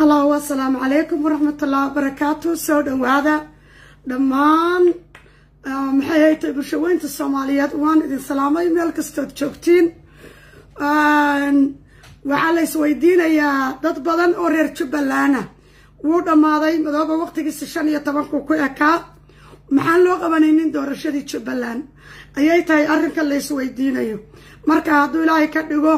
halow assalaamu calaykum waraxmatullahi wabarakaatu soo dhowaada dhammaan uh, maxay haytay bulshaweynta soomaaliyeed waan idin salaamay meel kastood joogtiin waxaa la isweydiinayaa dad badan oo reer jubbalandna wuu dhammaaday madooba waqtigiisa shan iyo tobanku ku ekaa maxaan loo qabanaynin doorashadii jubbaland ayay tahay arrinka la isweydiinayo marka hadduu ilaahay ka dhigo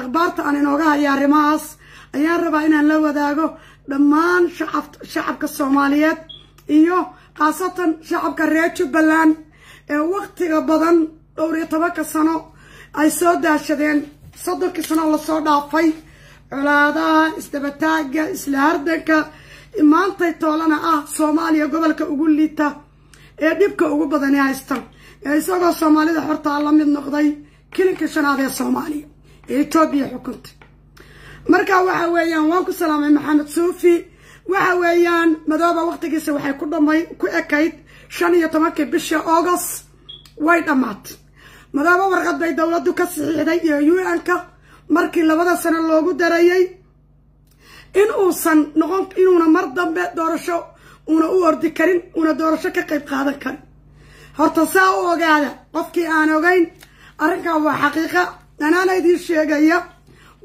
akhbaarta aan inooga hayo arrimahaas ayaan rabaa inaan la wadaago dhammaan shacabka soomaaliyeed iyo khaasatan shacabka reer jubbaland ee waktiga badan dhowr iyo tobanka sano ay soo daashadeen soddonkii sano lasoo dhaafay colaadaha isdabataaga isla hardanka maantay toolana ah soomaaliya gobolka ugu liita ee dhibka ugu badani haysta ee isagoo soomaalida xortaa la mid noqday kilinka shanaad ee soomaaliya ee etoobiya xukuntay marka waxa weeyaan waan ku salaamay maxamed suufi waxa weeyaan madooba waqtigiisa waxay ku dhamay ku ekayd shan iyo tobankii bisha august way dhammaatay madooba warqad bay dowladdu ka saxiixday iyo u n-ka markii labada sano loogu darayay in uusan noqon inuuna mar dambe doorasho uuna u ordi karin uuna doorasho ka qayb qaadan karin horta saa u ogaada qofkii aan ogeyn arrinkan waa xaqiiqa anaana idiin sheegaya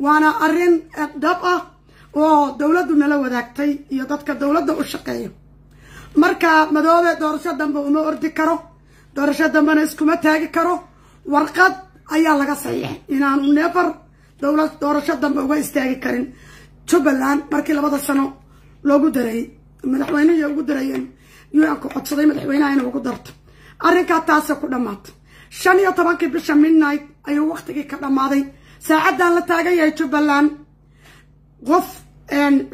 وانا ارين اتدب اه او دولادو نلو وداكتاي ايا دادك دولادو او شاقايو مركا مدوبة دورشة دنبا اما اردي كارو دورشة دنبا نسكوما تاقي كارو ورقاد ايا لغا سيح انان او نيفر دولاد دورشة دنبا او استاقي كارين توبالان مركي لبادا سنو لوغو دري مدحوينة يوغو دريين يو انكو قدصدي مدحوينة اينا وغو درت ارين كا تاسا قدامات شانيا طبانكي بشا من نايت ايو وقتكي قدامات saacaddan la taagan yahay jubbaland qof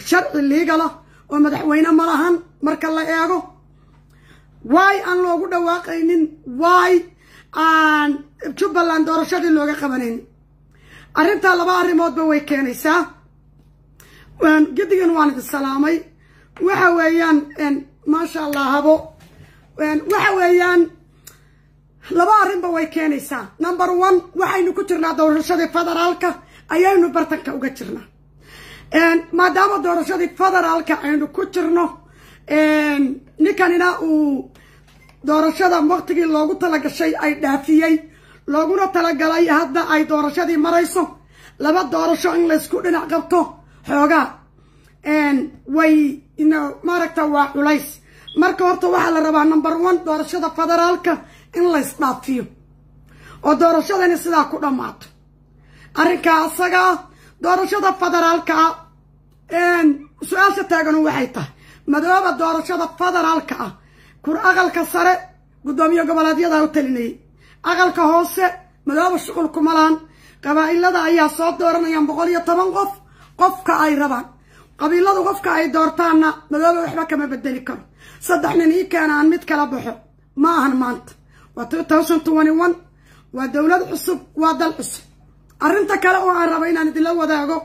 sharci liigalah oo madaxweyne ma lahan marka la eego waay aan loogu dhawaaqaynin waay aan jubbaland doorashadii looga qabanayn arrintaa laba arrimoodba way keenaysaa gedigan waan idin salaamay waxa weeyaan maasha allah habo waxa weeyaan laba arrinba way keenaysaa number one waxaynu ku jirnaa doorashadii federaalka ayaynu bartanka uga jirnaa maadaama doorashadii federaalka aynu ku jirno ninkanina uu doorashada waqtigii loogu talagashay ay dhaafiyey looguna talagalay hadda ay doorashadii marayso laba doorasho in laysku dhinac qabto xoogaa way maaragta waa culays marka horta waxaa la rabaa number one doorashada federaalka in la ysdhaafiyo oo doorashadani sidaa ku dhammaato arrinkaa asagaa doorashada federaalkaa su-aasha taaganu waxay tahay madooba doorashada federaalka ah kur aqalka sare guddoomiye goboleedyadaa u talinayay aqalka hoose madooba shuqul kumalaan qabaa'ilada ayaa soo dooranayaan boqol iyo toban qof qofka ay rabaan qabiiladu qofka ay doortaanna madooba waxba kama bedeli karo saddex nin ii keenaan mid kala baxo ma ahan maanta waa waa dowlad cusub waa dal cusub arrinta kale oo aan rabo inaan idinla wadaago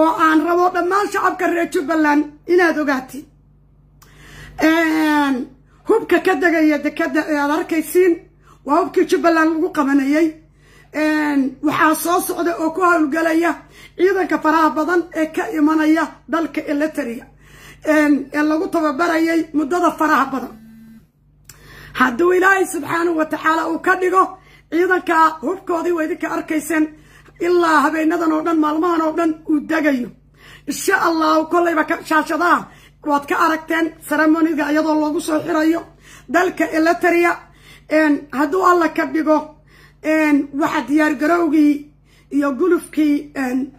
oo aan rabo dhammaan shacabka reer jubbaland inaad ogaatid hubka ka degaya dekada ee aad arkaysiin waa hubkii jubbaland lagu qabanayey waxaa soo socda oo ku howlgelaya ciidanka faraha badan ee ka imanaya dalka eletaria ee lagu tababarayay muddada faraha badan hadduu ilaahay subxaanahu watacaala uu ka dhigo ciidanka hubkoodii waa idinka arkayseen ilaa habeenadan oo dhan maalmahan oo dhan uu degayo insha allahu kollayba shaashadaha waad ka aragteen ceremoniga iyadoo loogu soo xirayo dalka eletaria hadduu alla ka dhigo waxa diyaargarowgii iyo gulufkii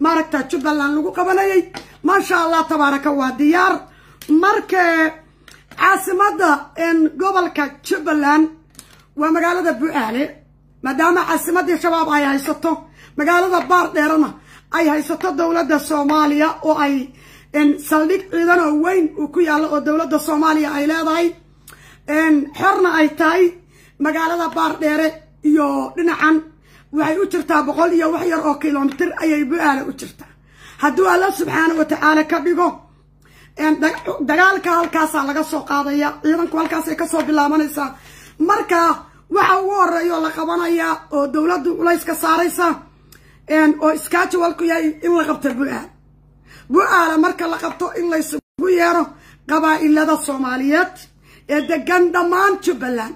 maaragta jubbaland lagu qabanayay maasha allah tabaaraka waa diyaar markee caasimada gobolka jubbaland waa magaalada bu'aale maadaama caasimadii shabaab ay haysato magaalada baar baardheerana ay haysato dowladda soomaaliya oo ay saldhig ciidan oo weyn uu ku yaallo oo dowladda soomaaliya ay leedahay xorna ay tahay magaalada baar dheere iyo dhinacan waxay u jirtaa boqol iyo wax yar oo kilomitir ayay bu'aale u jirtaa hadduu alla subxaana wa tacaala ka dhigo dagaalka halkaasaa laga soo qaadaya ciidanku halkaasay kasoo bilaabanaysaa marka waxa ugu horeeya la qabanayaa oo dowladdu culayska saaraysa oo iskaajiwalku yahay in la qabto bu-aal bu-aala marka la qabto in laysugu yeero qabaa'ilada soomaaliyeed ee degan dhammaan jubbaland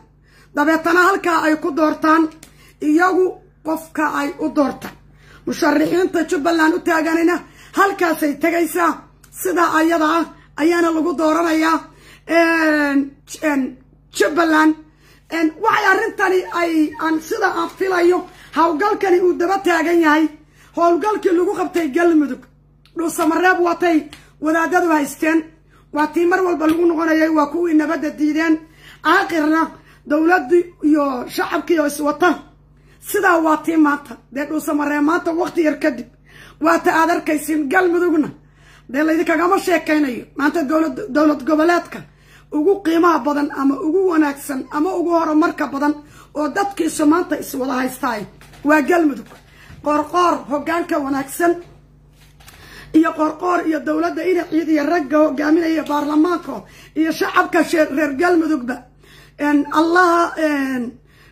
dabeetana halkaa ay ku doortaan iyagu qofka ay u doortaan musharixiinta jubbaland u taaganayna halkaasay tegaysaa sidaa ayada ah ayaana lagu dooranayaa jubbaland waxay arrintani ay aan sida aan filayo howlgalkani uu daba taagan yahay howlgalkii lagu qabtay galmudug dhuusamareeb watay wadaadadu haysteen waa tii mar walba lagu noqonayay waa kuwii nabadda diideen aakhirna dowladii iyo shacabkiioo iswata sidaa waa tii maanta dee dhuusamareeb maanta wakti yar kadib waata aad arkaysiin galmudugna dee laydinkagama sheekaynayo maanta dowla dowlad goboleedka ugu qiimaha badan ama ugu wanaagsan ama ugu horumarka badan oo dadkiisu maanta iswada haystaay waa galmudug qorqoor hoggaanka wanaagsan iyo qorqoor iyo dowladda ciid iyo ragga hogaaminaya baarlamaanka iyo shacabka reer galmudugba allaha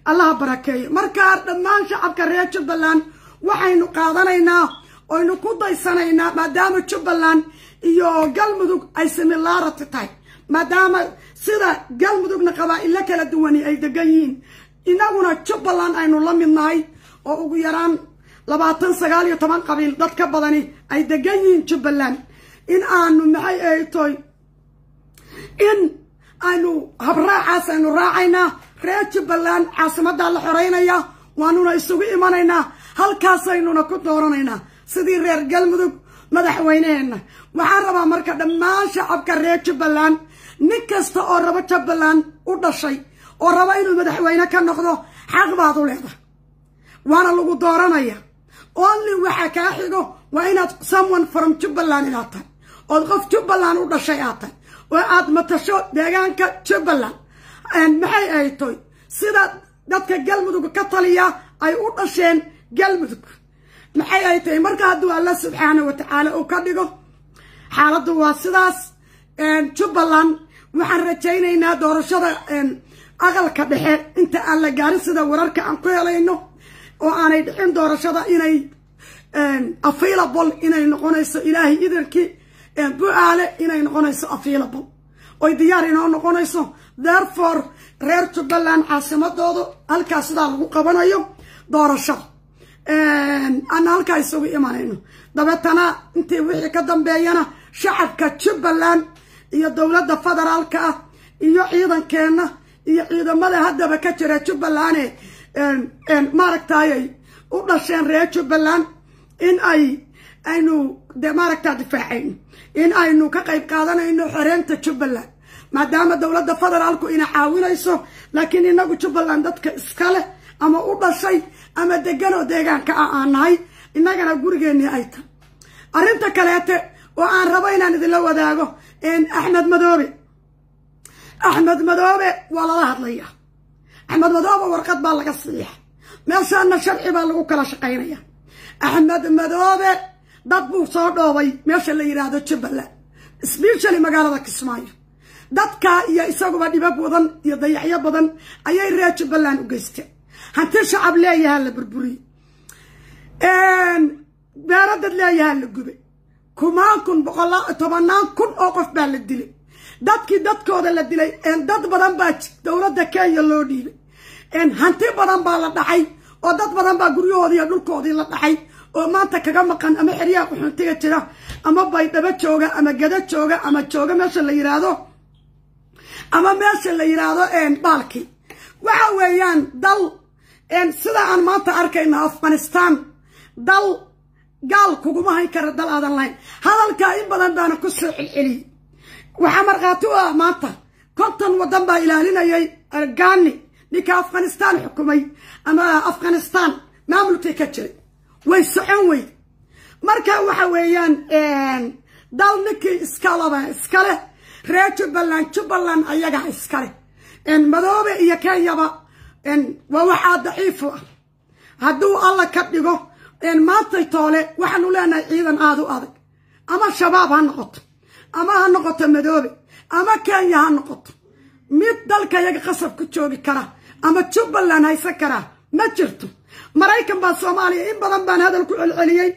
allaha barakeeyo markaa dhammaan shacabka reer jubbaland waxaynu qaadanaynaa oynu ku daysanaynaa maadaama jubbaland iyo galmudug ay similaarati tahay maadaama sida galmudugna qabaa-ilo kala duwani ay degan yihiin inaguna jubbaland aynu la mid nahay oo ugu yaraan labaatan sagaal iyo toban qabiil dadka badani ay degan yihiin jubbaland in aanu maxay ay in aynu habraacaas aynu raacaynaa reer jubbaland caasimaddaa la xoreynaya waanuna isugu imanaynaa halkaasaynuna ku dooranaynaa sidii reer galmudug madaxweyneheenna waxaan rabaa marka dhammaan shacabka reer jubbaland nin kasta oo rabo jubbaland u dhashay oo rabo inuu madaxweyne ka noqdo xaq baad u leedahay waana lagu dooranaya only waxaa kaa xigo waa inaad someone from jubbaland inaad ood qof jubbaland u dhashay aad oo aad matasho deegaanka jubbaland maxay ay toy sida dadka galmudug ka taliya ay u dhasheen galmudug maxay ay tahay marka hadduu alla subxaana watacaala tacaala uu ka dhigo xaaladdu waa sidaas jubbaland waxaan rajaynaynaa doorashada aqalka dhexe inta aan la gaarin sida wararka aan ku helayno oo aanay dhicin doorashada inay available inay noqonayso ilaahay idankii bu-aale inay noqonayso available oy diyaar inoo noqonayso therefore reer jubbaland caasimadoodu halkaas sidaa lagu qabanayo doorashada ana halkaa isugu imanayno dabeetana intii wixii ka dambeeyana shacabka jubbaland iyo dowladda federaalka ah iyo ciidankeenna iyo ciidamada haddaba ka jira jubbaland jubbalande maaragtayay u dhasheen reer jubbaland in ay aynu de maaragtaa difaacayno in aynu ka qayb qaadanayno xoreenta jubbaland maadaama dowladda federaalku ina caawinayso laakiin inagu jubbaland dadka iskale ama u dhashay ama deganoo deegaanka ah aan nahay innagana gurigeenii ay ta arrinta kaleete oo aan rabo inaan idinla wadaago axmed madoobe axmed madoobe waa lala hadlaya axmed madoobe warqad baa laga siiya meeshaana sharci baa lagu kala shaqaynaya axmed madoobe dad buu soo dhoobay meesha la yidhaahdo jubbaland sbeshali magaalada kismaayo dadkaa iyo isaguba dhibab badan iyo dayacyo badan ayay reer jubbaland u geysteen hanti shacab leeyahaa la burburiye dad leeyahaa la gubay kumaan kun boqola tobanaan kun oo qof baa la dilay dadkii dadkooda la dilay dad badan baa dowladda kenya loo dhiibay hanti badan baa la dhacay oo dad badan baa guryahoodii dhulkoodii la dhacay oo maanta kaga maqan ama xeryaha quxuntiga jira ama baydhabo jooga ama gada jooga ama jooga meesha la yiraahdo ama meesha la yiraahdo baalki waxa weeyaan dal sida aan maanta arkayno afghanistan dal gaal kuguma hayn kara dal aadan lahayn hadalkaa in badan baana ku soo celceliyey waxaa markhaati u ah maanta konton waddan baa ilaalinayay argani ninka afghanistan xukumay ama afghanistan maamulkay ka jiray way socon weyde marka waxa weeyaan dal ninkii iskalaba iskale reer jubbaland jubbaland ayagaa iskale madoobe iyo kenyaba waa waxaa daciifu ah hadduu alla ka dhigo maantay toole waxaanu leenahay ciidan aad u adag ama shabaab ha noqoto ama ha noqoto madoobe ama kenya ha noqoto mid dalka yaga qasab ku joogi kara ama jubbaland haysan karaa ma jirto maraykan baa soomaaliya in badan baan hadal ku celceliyey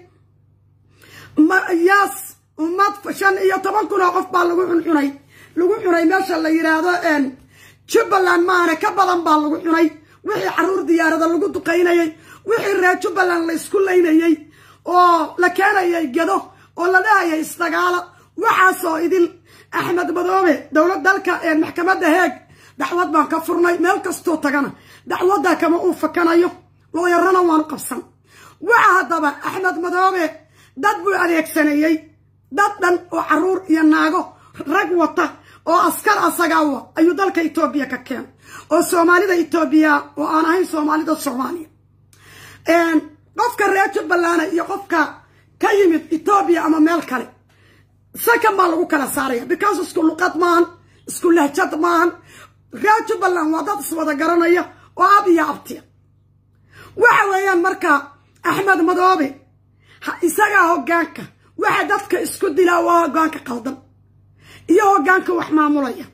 yaas ummad shan iyo toban kun oo qof baa lagu cuncunay lagu cunay meesha la yidhaahdo jubbaland maana ka badan baa lagu cunay wixii caruur diyaarada lagu duqaynayay wixii raajo ballan la isku laynayay oo la keenayay gado oo la dhahayay isdagaala waxaasoo idil axmed madoobe dowlad dalka ee maxkamadda heeg dacwad baan ka furnay meel kastoo tagana dacwadda kama uu fakanayo looyarana waanu qabsan waxa haddaba axmed madoobe dad buu adeegsaneeyey dad dhan oo caruur iyo naago rag wata oo askar asagaawa ayuu dalka etoobiya ka keenay oo soomaalida etoobiya oo aan ahayn soomaalida soomaaliya qofka reer jubbaland iyo qofka ka yimid etoobiya ama meel kale sakan baa lagu kala saaraya because isku luqad maahan isku lahjad maahan reer jubbaland waa dad iswada garanaya oo ab iyo abtiya waxa weeyaan marka axmed madoobe isagaa ah hoggaanka waxa dadka isku dilaa waa hoggaanka qaldan iyo hoggaanka wax maamulaya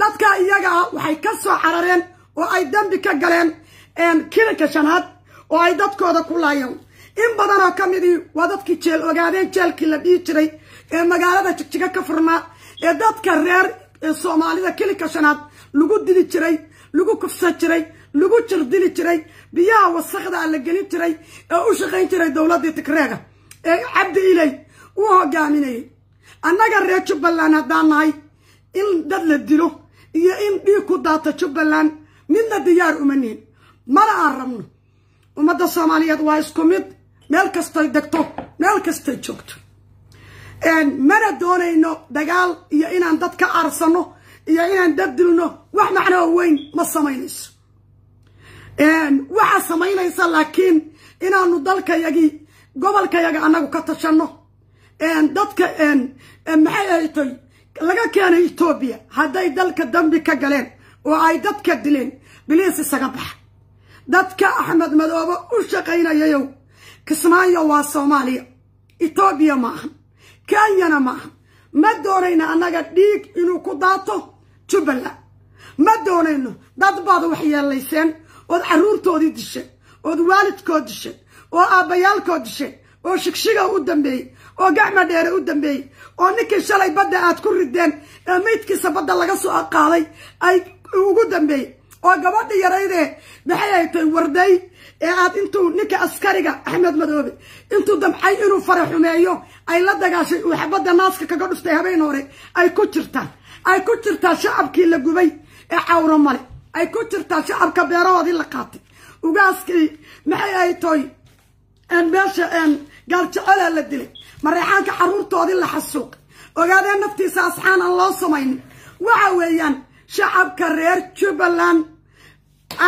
dadka iyagaa ah waxay ka soo carareen oo ay dembi ka galeen kilinka shanaad oo ay dadkooda ku laayeen in badanoo ka midii waa dadkii jeel ogaadeen jeelkii la dhihi jiray ee magaalada jigjiga ka furnaa ee dadka reer ee soomaalida kilinka shanaad lagu dili jiray lagu kufsan jiray lagu jirdili jiray biyaha wasakda ah la gelin jiray ee u shaqayn jiray dowladii tigreega ee cabdi iley uu hogaaminayay annaga reer jubbaland haddaan nahay in dad la dilo iyo in dhiig ku daato jubbaland midna diyaar uma nihin mana aan rabno ummadda soomaaliyeed waa isku mid meel kastay degto meel kastay joogto mana doonayno dagaal iyo inaan dad ka aarsano iyo inaan dad dilno wax macnoo weyn ma samaynayso waxaa samaynaysa laakiin inaanu dalkayagii gobolkayaga annagu ka tashanno dadka maxay ahaytay laga keenay etoobiya hadday dalka dambi ka galeen oo ay dadka dileen biliis isaga baxa dadka axmed madoobe u shaqaynayayow kismaayo waa soomaaliya etoobiya ma ahan kenyana ma ahan ma doonayno annaga dhiig inuu ku daato jubbala ma doonayno dad baad wax yeellayseen ood carruurtoodii disheen ood waalidkood disheen oo aabbayaalkood disheen oo shigshiga u dambeeyey oo gacma dheere u dambeeyey oo ninkii shalay badda aad ku rideen ee meydkiisa badda laga soo qaaday ay ugu dambeeyey oo gabadha yarayde maxay ay warday ee aad intuu ninka askariga axmed madoobe intuu damcay inuu fara xumeeyo ay la dagaashay uu xabadda naaska kaga dhuftay habeen hore ay ku jirtaa ay ku jirtaa shacabkii la gubay ee cawro male ay ku jirtaa shacabka beerahoodii la qaatay ugaaskii maxay ay meesha gaarjecela la dilay mareexaanka caruurtoodii la xasuuqay ogaadeen naftiisa asxaanan loo samaynin waxa weeyaan shacabka reer jubbaland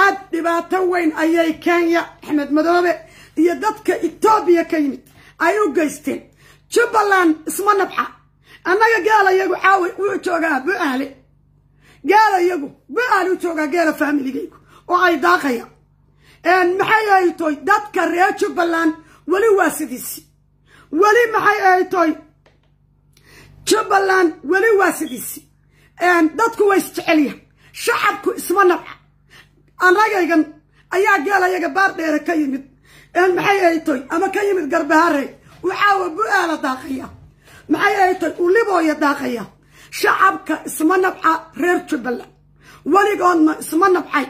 aad dhibaato weyn ayay kenya axmed madoobe iyo dadka etoobiya ka yimid ay u geysteen jubbaland isma nabxa annaga gaalayagu caawi wuu joogaa bu-aale gaalayagu bu ahle u joogaa geela faamiligaygu oo ay daaqaya maxay ahaytoy dadka reer jubbaland weli waa sidiisi ولي محي اي توي جبلان ولي واسديسي ان دادكو ويستعليا شعبكو اسمان نبع ان ايا قيلا ايا قبار دير كيمت ان محي اي توي اما كيمت قرباري وحاوة بوالا داخيا محي اي توي وليبو يا داخيا شعبك اسمان نبع رير جبلان ولي قونا اسمان نبعي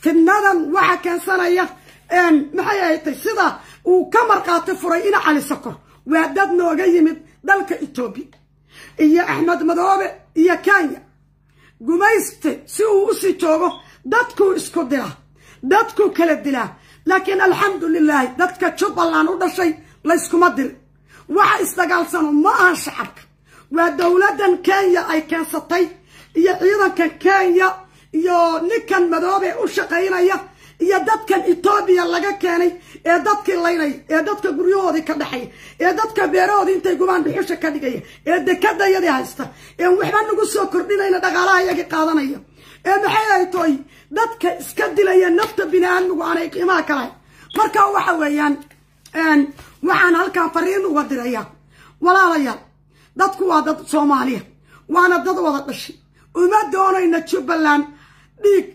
في النظام واحد كان سنة ان محي اي توي صدا uu ka markhaati furay ina cali sokor waa dad nooga yimid dalka etoobiya iyo axmed madoobe iyo kenya gumayste si uu usii joogo dadkuu isku dilaa dadkuu kala dilaa laakiin alxamdu lilaahi dadka jubbaland u dhashay layskuma dirin waxa isdagaalsano ma aha shacabka waa dowladdan kenya ay keensatay iyo ciidanka kenya iyo ninkan madoobe u shaqaynaya iyo dadkan etoobiya laga keenay ee dadkii laynay ee dadka guryahoodii ka dhexay ee dadka beerahoodii intay gubaan dhuxusha ka dhigaya ee dekadayadii haysta ee waxba nagu soo kordhinayna dhaqaalaha iyagii qaadanaya ee maxay ahay tooy dadka iska dilaya nafta bini aadmigu aanay qiimaha kalahay marka waxa weeyaan waxaan halkaa fariin uga dirayaa walaalayaal dadku waa dad soomaaliya waana dad wada dhashay uma doonayna jubbaland dhiig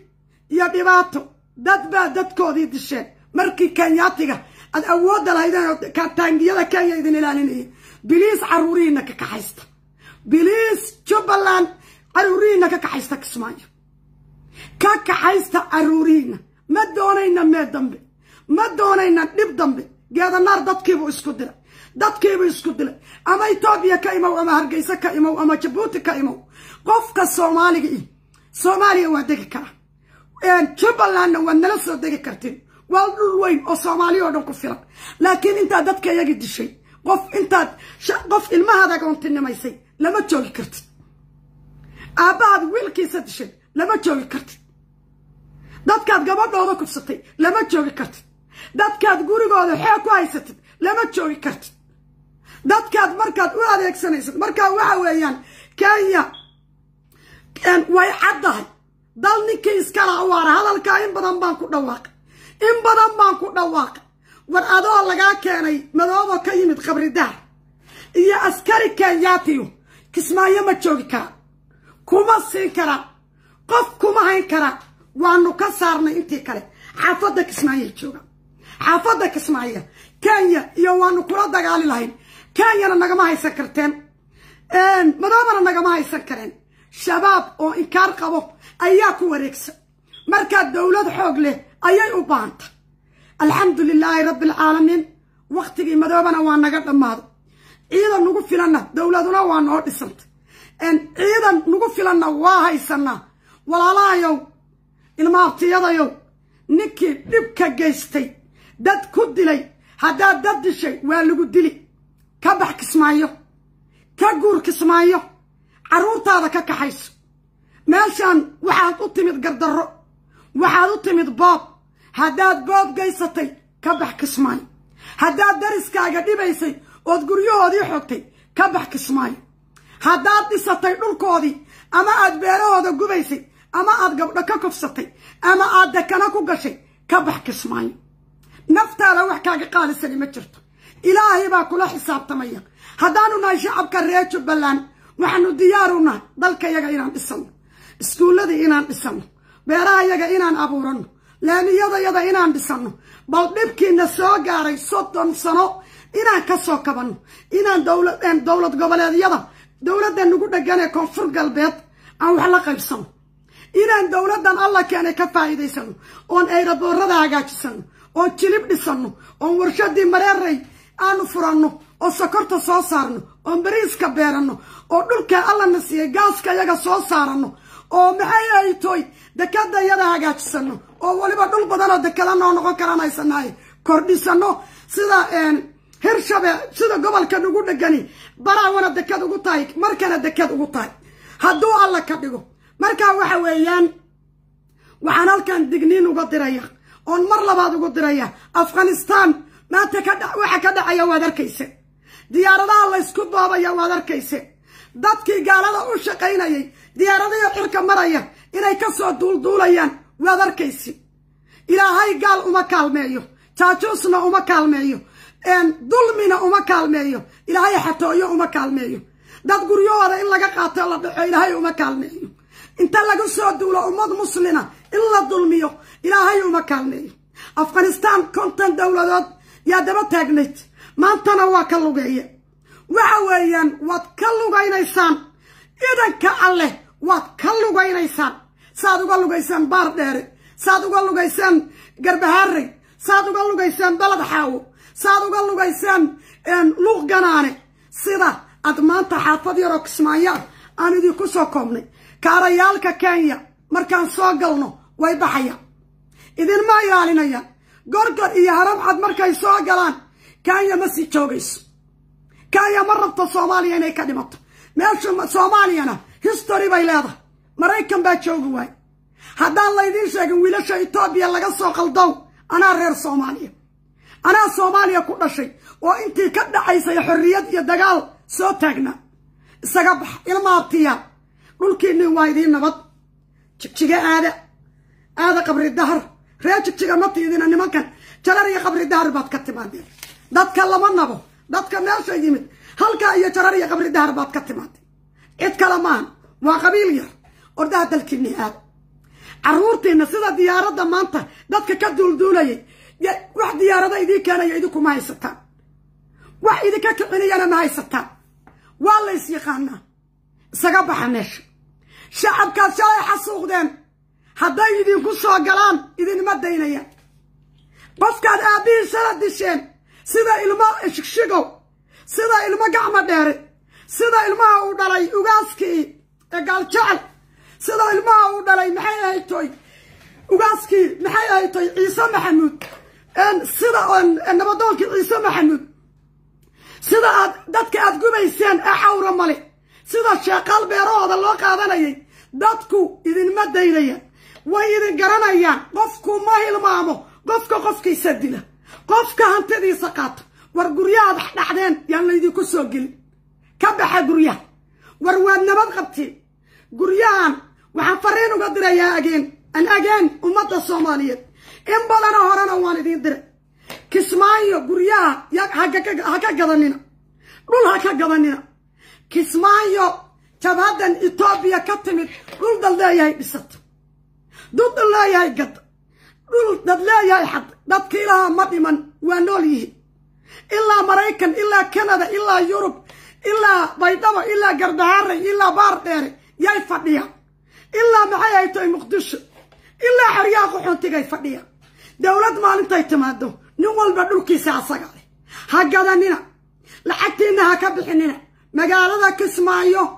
iyo dhibaato dad baa dadkoodii disheen markii kenyaatiga aad awoodda lahaydeen taangiyada kenya idin ilaalinaya biliis caruurihiina ka kaxaysta biliis jubbaland caruurihiina ka kaxaysta kismaayo ka kaxaysta caruurihiina ma doonayna mee dambe ma doonayna dhib dambe geedanaar dadkiibuu isku dilay dadkiibuu isku dilay ama etoobiya ka imow ama hargeysa ka imow ama jabuuti ka imow qofka soomaaliga i ah, soomaaliya waa degi karaa jubbalandna waad nala soo degi kartin waa dhul weyn oo soomaaliya oo dhan ku filan laakiin intaad dadka iyaga dishay qof intaad qof ilmahaad agoontinnimaysay lama joogi kartid aabbahaad wiilkiisa dishay lama joogi kartid dadkaad gabadhooda kubsatay lama joogi kartid dadkaad gurigooda xeeg ku haysatid lama joogi kartid dadkaad markaad u adeegsanaysad markaa waxa weeyaan kenya way caddahay dal ninkii iskala awaara hadalkaa in badan baan ku dhawaaqay in badan baan ku dhawaaqay war adoo lagaa keenay madooboo ka yimid qabridaar iyo askari kenyaatiyo kismaayo ma joogi kara kuma siin kara qof kuma hayn kara waanu ka saarnay intii kale xaafadda kismaayoha jooga xaafadda kismaayo kenya iyo waanu kula dagaali lahayn kenyana nagama haysan karteen madoobana nagama haysan kareen shabaab oo inkaar qabo ayaa ku wareegsan markaa dowlad xoog leh ayay u baahanta alxamdu lilaahi rabbi alcaalamiin wakhtigii madoobana waa naga dhammaado ciidan nagu filanna dowladuna waa noo dhisanta ciidan nagu filanna waa haysanaa walaalahayow ilmaabtiyadayow ninkii dhibka geystay dad ku dilay haddaad dad dishay waa lagu dili ka bax kismaayo ka guur kismaayo carruurtaada ka kaxayso meeshaan waxaad u timid gardarro waxaad u timid boob haddaad boob gaysatay ka bax kismaayo haddaad dariskaaga dhibaysay ood guryahoodii xogtay ka bax kismaayo haddaad dhisatay dhulkoodii ama aad beerahooda gubaysay ama aad gabdho ka kobsatay ama aad dakana ku gashay ka bax kismaayo naftaada wax kaaga qaalisani ma jirto ilaahay baa kula xisaabtamaya haddaannu nahay shacabka reejo ballaan waxaanu diyaaru nahay dalkayaga inaan dhisano iskuulladii inaan dhisano beeraha yaga inaan abuurano laamiyadayada inaan dhisanno bal dhibkiina soo gaaray soddon sano inaan ka soo kabanno inaan dowlad goboleedyada dowladda nagu dhegan koonfur galbeed aan wax la qaybsano inaan dowladdan alla keenay ka faa'iidaysano oon ayraboorada hagaajisano oon jilib dhisanno oon warshadii mareeray aanu furanno oo sokorta soo saarno oon bariiska beeranno oo dhulkaa allana siiyey gaaska iyaga soo saaranno oo maxay aytoy toy yada hagaajisano oo waliba dhul badanoo dekada noo noqon karaan aysannahay kordhisano sida hirshabe sida gobolkan ugu dhegani baraawana dekad ugu tahay markana dekad ugu tahay hadduu alla ka dhigo markaa waxa weeyaan waxaan halkan digniin uga diraya oon mar labaad ugu diraya afghanistan maanta waxa ka dhacaya waad arkayse diyaaradaha laysku ysku waad arkayse dadkii gaalada u shaqaynayay diyaaradayo cirka maraya inay ka soo duulduulayaan waad arkaysi ilaahay gaal uma kaalmeeyo jaajuusna uma kaalmeeyo dulmina uma kaalmeeyo ilaahay xatooyo uma kaalmeeyo dad guryahooda in laga qaato la dhaxo ilaahay uma kaalmeeyo inta lagu soo duulo ummad muslina in la dulmiyo ilaahay uma kaalmeeyo afghanistaan kontan dowladood yaa daba taagnayd maantana waa ka lugeeya waxa weeyaan waad ka lugaynaysaan idanka alleh waad ka lugaynaysaan saaad uga lugaysaan baar dheere saad uga lugaysaan garbahaarey saad uga lugaysaan balad xaawo saad uga lugaysaan luuq ganaane sida ad maanta xaafad yaroo kismaayaa aan idinku soo koobnay kaarayaalka kenya markaan soo galno way baxayaan idinma ilaalinayaan gorgor iyo harabcad markay soo galaan kenya ma sii joogayso kenya ma rabto soomaaliya inay ka dhimato meesha soomaaliyana history bay leedahay maraykan baa joogi waaye haddaan laydiin sheegin wiilasha etoobiya laga soo qaldow anaa reer soomaaliya anaa soomaaliya ku dhashay oo intii ka dhacaysay xorriyad iyo dagaal soo taagna isaga bax ilma abtiyaa waa idiin nabad jigjiga aada aada qabri dahar reer jigjiga ma tiidina nimankan jarar iyo qabri dahar baad ka timaadeen dadka lama nabo dadka meesha yimid halkaa iyo jarar iyo qabri dahar baad ka timaadeen cid kala maan waa qabiil yar ordaha dalkiinni aad carruurtiinna sida diyaaradda maanta dadka ka duulduulayay wax diyaarada idiin keenaya idinkuma haysataan wax idinka kicinayana ma haysataan waa lays yaqaanaa isaga baxa meesha shacabkaad shalay xasuuqdeen hadday idinku soo galaan idinma daynaya qofkaad aabbihii shala disheen sida ilmo shigshigow sida ilmo gacma dheere sida ilmaha uu dhalay ugaaskii gaaljecel sida ilmaha uu dhalay maxay ahayd ugaaskii maxay ahaytoy ciise maxamuud sida nabadoonkii ciise maxamuud sida aad dadka aada gubayseen ee cawro male sida sheeqaal beerahooda loo qaadanayay dadku idinma daynayaan way idin garanayaan qofku ma hilmaamo qofka qofkiisa dila qofka hantidiisa qaato war guryahaad dhacdeen yaan laydinku soo gelin كبحة قرية ورواد نبض قبتي قريان وحفرين وقدر يا أجين أن أجين أمة الصومالية إن بلنا هرانا والدين در كسمايو قرية هكا قدنين رول هكا قدنين كسمايو تبادن إطابيا كتمت رول دلدايا يهي بسط دود الله يهي قد رول دلدايا يهي حد داد كيلها مطيما إلا مريكا إلا كندا إلا يوروب إلا بيضبا إلا قردعرة إلا باردير يا فديا إلا معايا يتوي مقدش إلا حرياكو حنتي جاي فديا دولة ما لنتي تمادو نوال بدل كيسة عصقال هكذا نينا لحكتي إنها كبح نينا مقال هذا كسما يو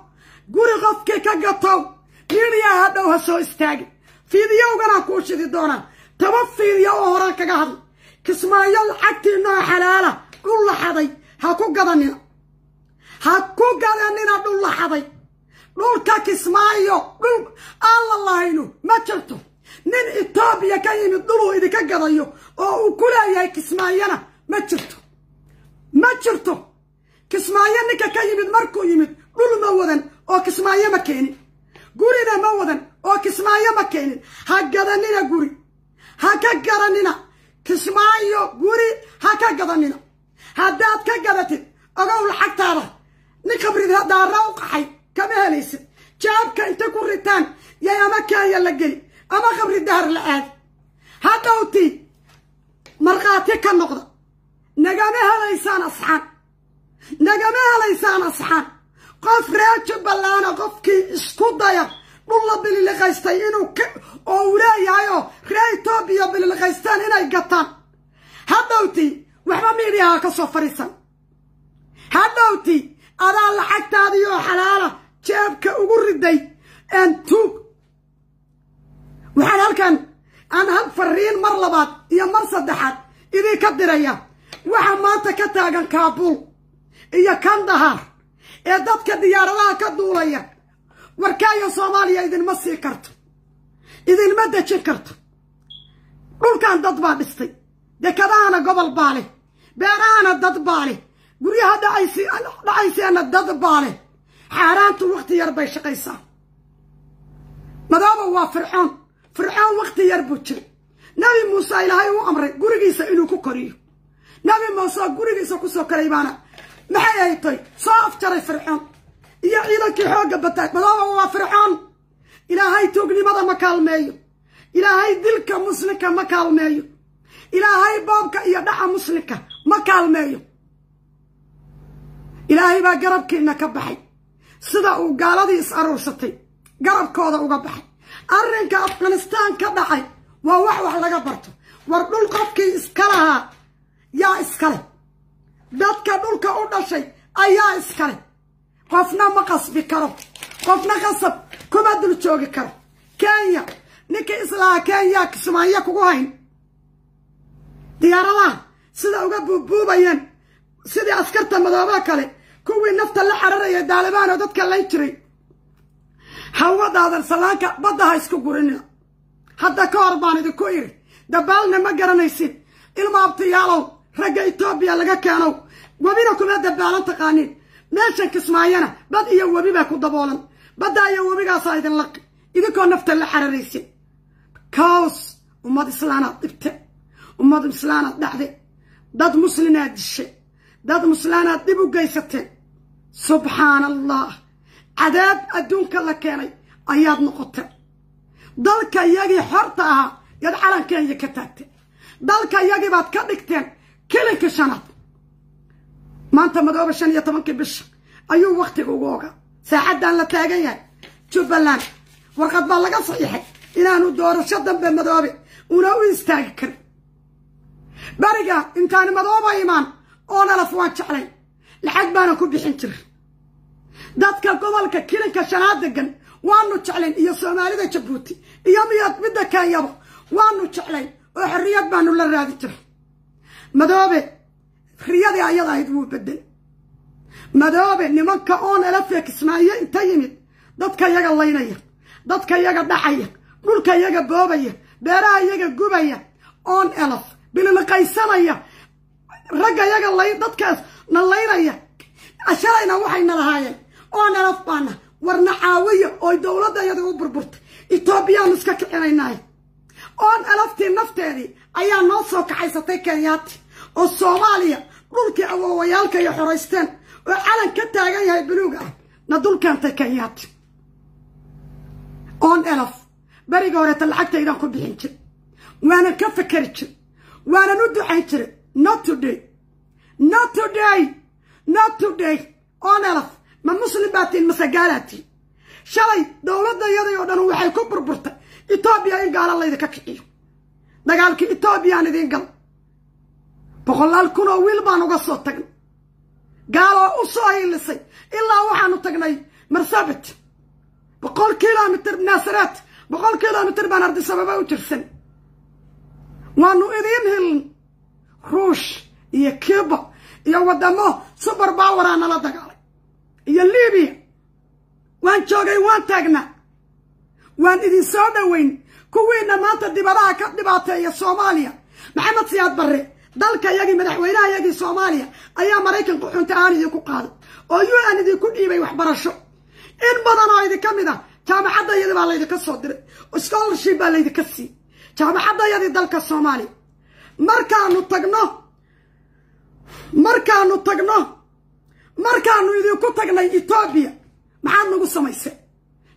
قوري غفكي كاقطو ليريا هدو هسو استاقي في ديو غنا كوشي دي دونا توفي ديو هوراكا غادي كسما يو لحكتي إنها حلالة كل حضي هكو قضا هاكو غالانينا دول لحظي دول كاكسمايو دول الله الله ينو ما ترتو نين إطابيا كايم الدلو إذا كاقضيو أو كلا ياي كسمايانا ما ترتو ما ترتو كسمايان نكا كايم المركو يمد دول موضن أو كسمايا مكيني قولي ذا موضن أو كسمايا مكيني هاك غالانينا قولي هاكا غالانينا كسمايو قولي هاكا غالانينا هاداتك غالتي أقول حق تاره نكبرين هذا الروق حي كما ليس جابك انت كورتان يا يا مكه يا لقي اما خبر الدهر الان ها قوتي مرقاتي كنقض نقامها ليسان اصحاب نقامها ليسان اصحاب قف راج بلانا قفكي اسكود يا قول بلي لغايستين وك اولاي يا ريتو بيو بلي لغايستان هنا يقطان ها قوتي وحما ميريا كصفر يسان ها قوتي أرال حتى ديو حلالة جابك أغرد دي أنتو توك وحلال كان أن هاد فرين مرلبات يا مرصد دحات إذي كدر أيا وحماتا كتاقن كابول إيا كندهار إيدات كديار لا كدول أيا وركايا صوماليا إذن مصي كرت إذن مدى كرت قول كان دادبا بستي دي كدانا قبل بالي بيرانا بالي guryaha dhacayseena dad baale xaaraantu wakhti yar bay shaqaysaa madooba waa fircoon fircoon wakhti yar buu jiray nabi muuse ilaahay u amray gurigiisa inuu ku koriyo nabi muuse gurigiisa kusoo koray baana maxay ahayd toy soo afjaray fircoon iyo ciidankii xoogga bataa madooba waa fircoon ilaahay toognimada ma kaalmeeyo ilaahay dilka muslimka ma kaalmeeyo ilaahay boobka iyo dhaca muslimka ma kaalmeeyo ilaahay baa garabkiina ka baxay sida uu gaaladii is-aruursatay garabkooda uga baxay arrinka afghanistaan ka dhacay waa wax wax laga barto war dhul qofkii iska lahaa yaa iskale dadka dhulka u dhashay ayaa iskale qofna ma qasbi karo qofna qasab kuma dul joogi karo kenya ninkii islahaa kenya kismaanya kugu hayn diyaaradaha sida uga buubuubayeen sidii askarta madoobaha kale كوي نفت الله حرر يا دالبان ودتك الله يجري حوا دادر سلاك بده هاي سكو قرينا حتى كاربان يد كوير دبال نما جرنا يصير إلما أبتيالو رجع يتابي على كانوا وبينا كل هذا دبال أنت قانين ماشان كسمعينا بدي يو وبي بكو دبالن بدأ يو وبي قصايد اللق إذا كان نفت الله حرر يصير كاوس وما دسلانا دبته وما دسلانا دحدي ضد مسلمات الشيء داد مسلانا دبو قيستين سبحان الله عذاب الدنك لكيني اياد نقطة دالك ياجي حرطها ياد علان كين يكتاكت دالك ياجي بات كدكتين كلين كشانات ما انت مدوب الشان يتمنك بش ايو وقت غوغا ساعدان لتاقيا شوف اللان وقد بلغا صحيحي الانو دور شدا ونوي ونو يستاقكر إن انتان مدوبا ايمان أنا لفوان شعلي لحد ما أنا كوبي حنشر داتك قبلك كيلنك شنادة جن وانو شعلي يا سومالي ذا شبوتي يا ميات بدا كايبو وانو شعلي وحرية ما نولا راديتر مدوبي حرية يا يلا هدو بدل مدوبي نمكا أون ألفك اسماعيل تيمت داتك يا غلينية داتك يا غدعية قولك يا غبوبية بلا يا غبوبية أون ألف بلا لقاي سمية رجع يجا الله يدك كاس نلا يريا أشرينا وحينا لهاي أنا رفانا ورنا عاوية أو دولة يا دو بربرت إتوبيا نسكك عيناي أنا رفتي نفتي أيا نصك عيسى تكريات أو صوماليا رولك أو ويالك يا حريستان وعلى كتا يا بلوغا ندول كانت كيات أون ألف بريغورة العتيرة كبيرة وأنا كفكرتش وأنا ندو عيتري Not today. Not today. Not today. On earth. ما مسلم باتين مسجالاتي. شلي دولتنا يدي ودن وحي كبر برتا. إيطابيا إن قال الله إذا ككئي. دقال كي إيطابيا أنا ذين قال. بقول لكم ويل بانو قصو تقن. قالوا أصوهي لسي. إلا وحانو تقني مرسابت. بقول كيلومتر بناسرات. بقول كيلومتر بان أرض سببا وترسن. وأنو إذين هلن ruush iyo cuba iyo wadamo suber bawara nala dagaalay iyo libiya waan joogay waan taagnaa waan idin soo dhoweyn kuwiina maanta dibadaha ka dhibaateeya soomaaliya maxamed siyaad barre dalka yagii madaxweynaha yagii soomaaliya ayaa maraykanku xunta aan idinku qaaday oo u n idinku dhiibay waxbarasho in badan oo idinka mid ah jaamacaddayadi baa laydinka soo diray scholarship baa laydinka siiyey jaamacaddayadii dalka soomaaliya markaanu tagno markaanu tagno markaanu idinku tagnay etoobiya maxaad nagu samaysay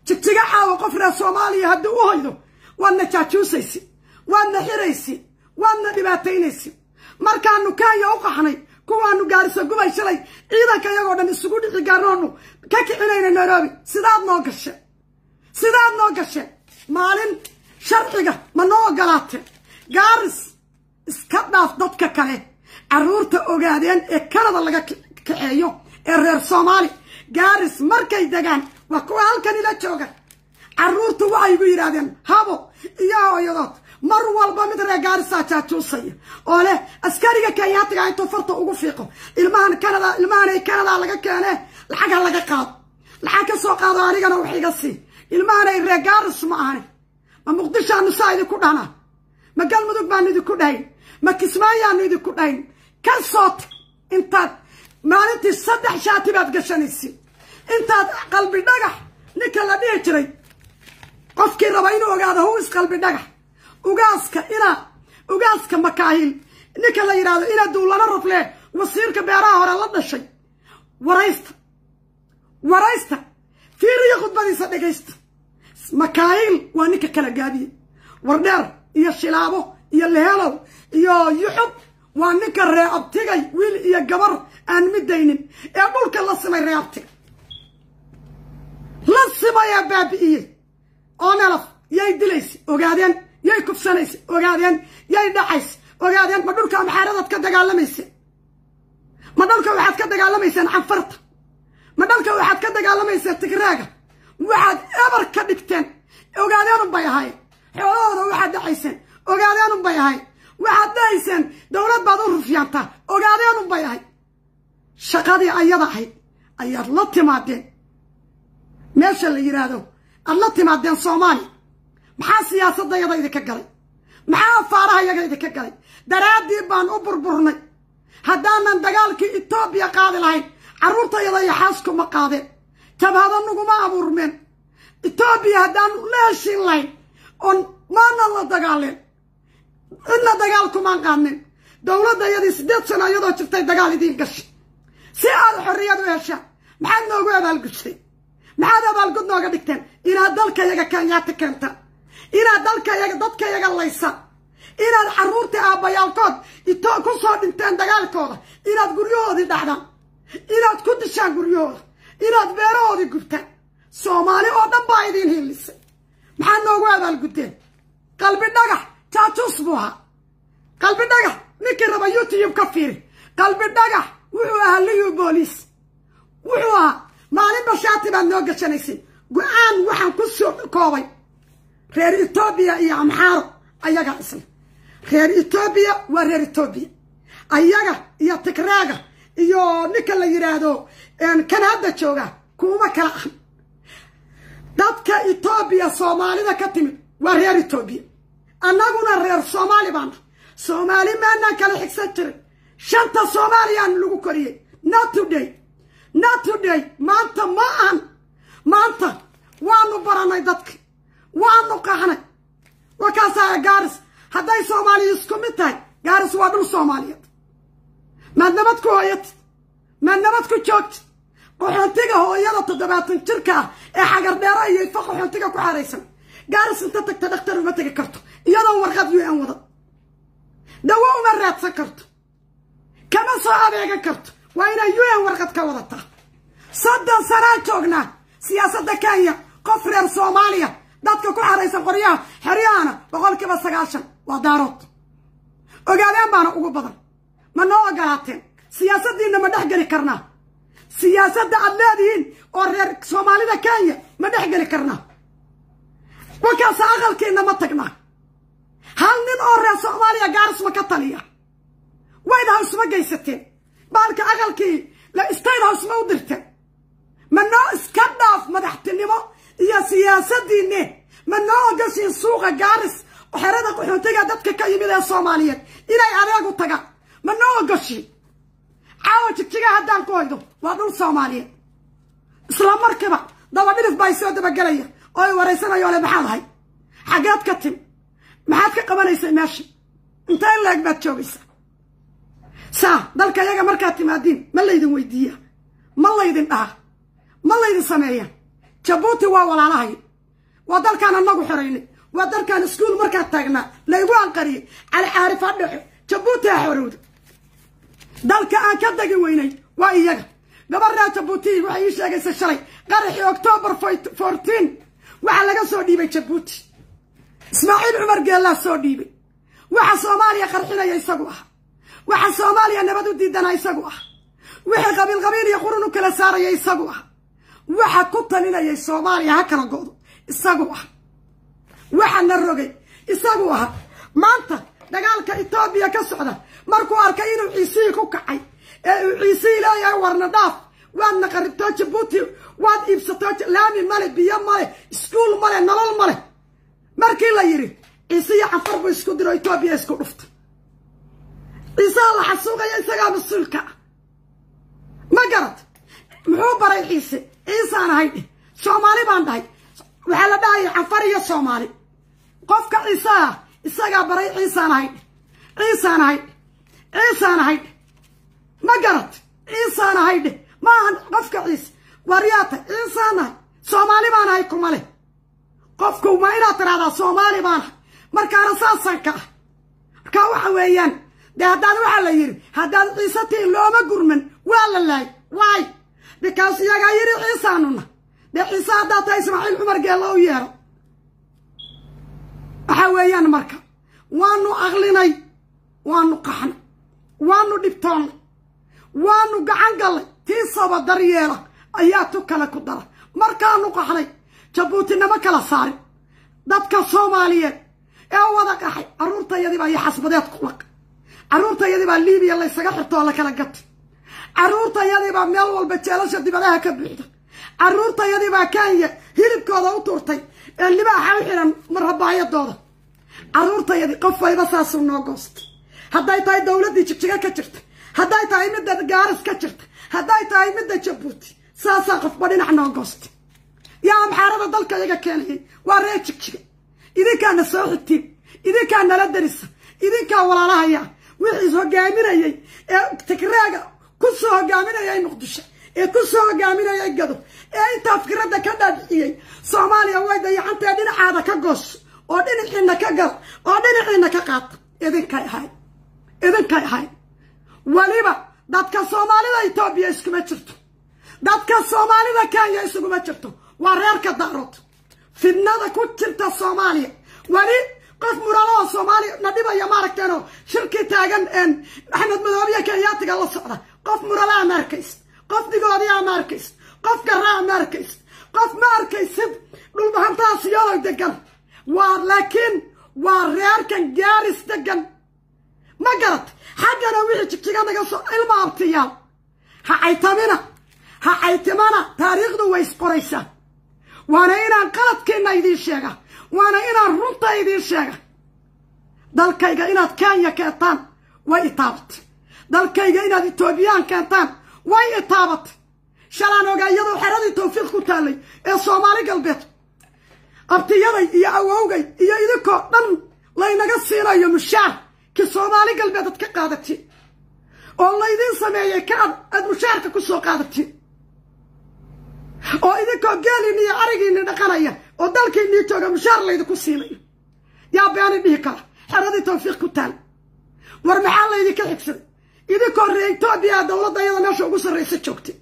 jigjiga caawa qof reer soomaaliya haddii u hoydo waadna jaajuusaysi waadna xiraysi waadna dhibaataynaysi markaanu kenya u qaxnay kuwaanu gaarisa gubay shalay ciidanka iyagoo dhan isugu dhici garoonu ka kicinayna nairobi sidaad noo gashe sidaad noo gashe maalin sharciga ma noo ogolaate gaaris iska dhaaf dadka kale caruurta ogaadeen ee kanada laga kaceeyo ee reer soomaali gaaris markay degaan waa kuwa halkani la jooga caruurtu waxay gu yidhaahdeen habo iyo hooyadood mar walba mid reer gaarisaa jaajuusaya oo leh askariga kenyaatiga intuu farta ugu fiiqo ilmahan kanada ilmahanay kanada laga keene lacagha laga qaado lacag ka soo qaado anigana wax iga sii ilmahanay reer gaaris ma ahani ma muqdishaa nusaa idinku dhanaa ma galmudug baanu idinku dhahayn ma kismaayaanu idinku dhahayn ka soo tag intaad maalintii saddex shaati baad gashanaysiin intaad qalbi dhagax ninka la dhihi jiray qofkii raba inuu ogaado huwis qalbi dhagax ugaaska ilaa ugaaska makaahil ninka la yidhaahdo inaa duulano ruflee wasiirka beeraha hore la dhashay waraysta waraysta fiiriyo khudbadiisa dhegaysta makaahil waa ninka kala gaabiye wardheer iyo shilaabo iyo lehelow iyo yuxub waa ninka reeabtigay wiil iyo gabar aan midaynin ee dhulka la simay reeabtiga la simayaa baabi'iyey oo nelaf yay dilaysa ogaadeen yay kufsanaysa ogaadeen yay dhacaysa ogaadeen ma dhulka amxaaradaad ka dagaalamaysa ma dhalka waxaad ka dagaalamayseen canfarta ma dhalka waxaad ka dagaalamayseen tigraaga waxaad ebar ka dhigteen ogaadeenun bay ahaayeen حوارا واحد عيسن أقاليان بيهاي واحد عيسن دولة بادو رفيانتا أقاليان بيهاي شقادي أيضا حي أي الله تمادين ماشي اللي يرادو الله تمادين صومالي محا سياسة ديضا إذا كقلي محا فارها إذا كقلي دراد ديبان أبربرني هدانا دقالك إطابيا قادي لهي عرورتا يضا يحاسكو مقادي تب هذا النقو ما أبور من إطابيا هدان لاشين لهي oon maana la dagaalin cidna dagaal kumaan qaanin dowladda iyadii siddeed sano iyadoo jirtay dagaal idiin gashay si aad xorriyad u heshaan maxaad noogu abaalgudsay maxaad abaalgud nooga dhigteen inaad dalka yaga kanyaati keentaan inaad dalkayaga dadka yaga laysaan inaad xaruurtii aabbayaalkood ku soo dhinteen dagaalkooda inaad guryahoodii dhacdaan inaad ku dishaan guryahooda inaad beerahoodii gubtaan soomaali oo dhan baa idiin hiilisay maxaa noogu abaalgudteen qalbi dhagax jaajus buu ahaa qalbi dhagax ninkii raba youtube ka fiiri qalbi dhagax wuxuu ahaa liyu booliis wuxuu ahaa maalinba shaati baad noo gashanaysay go-aan waxaan ku soo koobay reer etoobiya iyo amxaaro ayagaa isla reer etoobiya waa reer etoobiya ayaga iyo tigraaga iyo ninka la yidhaahdo kan hadda jooga kuuma kala ah dadka etoobiya soomaalida ka timid waa reer etoobiya annaguna reer soomaali baana soomaali maanaan kala xigsan jirin shanta soomaaliyaan lagu koriyey not today not today maanta ma aan maanta waanu baranay dadka waanu qaxnay wakaasa gaaris hadday soomaaliya isku mid tahay gaaris waa dhul soomaaliyeed maad nabad ku hooyatid maad nabad ku joogtid qaxoontiga hooyada toddobaatan jirka ah ee xagardheero iyo ifo qaxoontiga ku xaraysan gaaris inta tagta dhakhtar uma tegi karto iyadoo warqad u n wada dawo uma raadsan karto kama soo adeegan karto waa inay u n warqad ka wadataa soddon sanaan joognaa siyaasadda kenya qof reer soomaaliya dadka ku xaraysan qoryaha xeryahana boqolkiiba sagaashan waa daarood ogaadeen baana ugu badan ma noo ogolaateen siyaasaddiinna ma dhex geli karnaa siyaasadda aad leedihiin oo reer soomaalida kenya ma dhex geli karnaa markaase aqalkiina ma tagnaa hal nin oo reer soomaaliya gaaris ma ka taliya wayde house ma gaysateen baalka aqalkii state house ma u dirteen ma noo iska dhaaf madaxtinimo iyo siyaasaddiinne ma noo ogasiin suuqa gaaris xerada qaxoontiga dadka ka yimid ee soomaaliyeed inay adeegu tagaan ma noo ogoshiin caawa jigjiga haddaan ku haydo waa dhul soomaaliyeed isla markiiba dabadhilif baa soo dabagelaya oo i waraysanaya ole maxaad ahay xaggeed ka timi maxaad ka qabanaysay meesha inta in la-eg baad joogaysaa saa dalka yaga markaad timaadiin ma laydin weydiiyaa ma laydin dhaha ma laydin sameeyaa jabuuti waa walaalahay waa dalkaan annagu xoraynay waa dalkaan iskuul markaad taagnaa laygu anqariyey alxaarifa dhexe jabuuti ha xorowda dalka aan ka degi weynay waa iyaga gabadhaa jabuuti waxay ii sheegaysa shalay qaraxii octoobar fortiin waxaa laga soo dhiibay jabuuti ismaaciil cumar geellaa soo dhiibay waxa soomaaliya qarxinaya isagu ah waxa soomaaliya nabad u diidana isagu ah wixii qabiil qabiil iyo qurun u kala saaraya isagu ah waxa ku talinayay soomaaliya ha kala go'do isagu ah waxana rogay isagu ah maanta dagaalka etoobiya ka socda markuu arkay inuu ciisihii ku kacay ee uu ciisihii leeyahay warnadhaaf waad waadna jabuuti waad iibsatoo laami male biyo male iskuul male nolol male markii la yidhi ciisiyo cafar buu isku diro etoobiya isku dhuftay ciisaha la xasuuqaya isagaa mas-uulka ma garad muxuu baray ciise ciisaan ahay soomaali baan dhahay waxaa la dhahaya cafar iyo soomaali qofka ciisaha isagaa baray ciisaan ahay ciisaan ahay ciisaan ahayd ma garad ciisaan ahay dheh ma ahan qofka ciise waryaata ciisaan ahay soomaali baan ahay kuma leh qofku ma inaad tidhahdaa soomaali baan ahay markaana saasaan ka ah markaa waxa weeyaan dee haddaad waxaa la yidhi haddaad ciise tiin looma gurman waa la lahay waay bikaas iyagaa yidhi ciisaanuna dee ciise haddaad tahay ismaaciil cumar geella u yeedho waxaa weeyaan marka waanu aqlinay waanu qaxnay وانو نبتون وانو قعنقل تيصوب الدريالة اياتو كالكو دارا مركانو قحلي جبوتي نمك لساري دادك الصوماليين ايو وادك احي عرورتا يدي با اي حسب ديات قوك عرورتا يدي با الليبي اللي سقحرتو على كالكت عرورتا يدي با ميلوال بجيلش يدي با لها كبيرتا عرورتا يدي با كانية هيربكو دا وطورتي اللي با حيحنا مرهبا يدودا عرورتا يدي قفة يبساسو نوغوستي هداي تاي دولة دي تشجع كشرت هداي تاي مدة جارس كشرت هداي تاي مدة جبوتي ساسا قف بدينا عن أغسط يا محارب ضل كذا كله وراي تشجع إذا كان سوق تيب إذا كان لا درس إذا كان ولا رهيا وحيسه جامير أي تكرهه كسره جامير أي نقدش كسره جامير أي قدو أي تفكر ده كذا أي سامالي أول ده يعني تدين عادك أغسط أدين إحنا كجر أدين إحنا كقط إذا كان هاي idinkay ahayd weliba dadka soomaalida etoobiya iskuma jirto dadka soomaalida kenya isuguma jirto waa reerka daarood fidnada ku jirta soomaaliya weli qof muralada soomaaliya na dhibaya maaragteenoo shirkii taagan axmed madoobiya kenyatiga la socda qof muralaa ma arkaysid qof digoodiyaa ma arkaysid qof garaa ma arkaysid qof ma arkaysid dhulbahantaasiyodo degan waa laakiin waa reerkan gaaris degan ما قرط حق أنا وحي تكتيك أنا قصو إلما أبطيال ها عيتمنا ها عيتمنا تاريخ دو ويس قريسا وانا إنا قلت كينا يدير شيغا وانا إنا رمطة يدير شيغا دل كايغا إنا تكانيا كيطان ويطابط دل كايغا إنا دي توبيان كيطان ويطابط شلانو غا يدو حرادي توفيق كتالي إيه صومالي قلبت أبطيالي إيا أواوغي إيا إذكو دن لينغا سينا يمشاه الصومالي قلبي هذا تكق هذاكشي والله إذا سمعي كعب أدم شارك كسوق هذاكشي أو إذا كقالي إني أرجي إني دخلايا ودلك إني توجه مشار لي إذا كسيلي يا بياني بيكا حرادي توفيق كتال ورمي الله إذا كحسن إذا كوريك توبي يا دولة دايلا نشوف قصر رئيس الشوكتي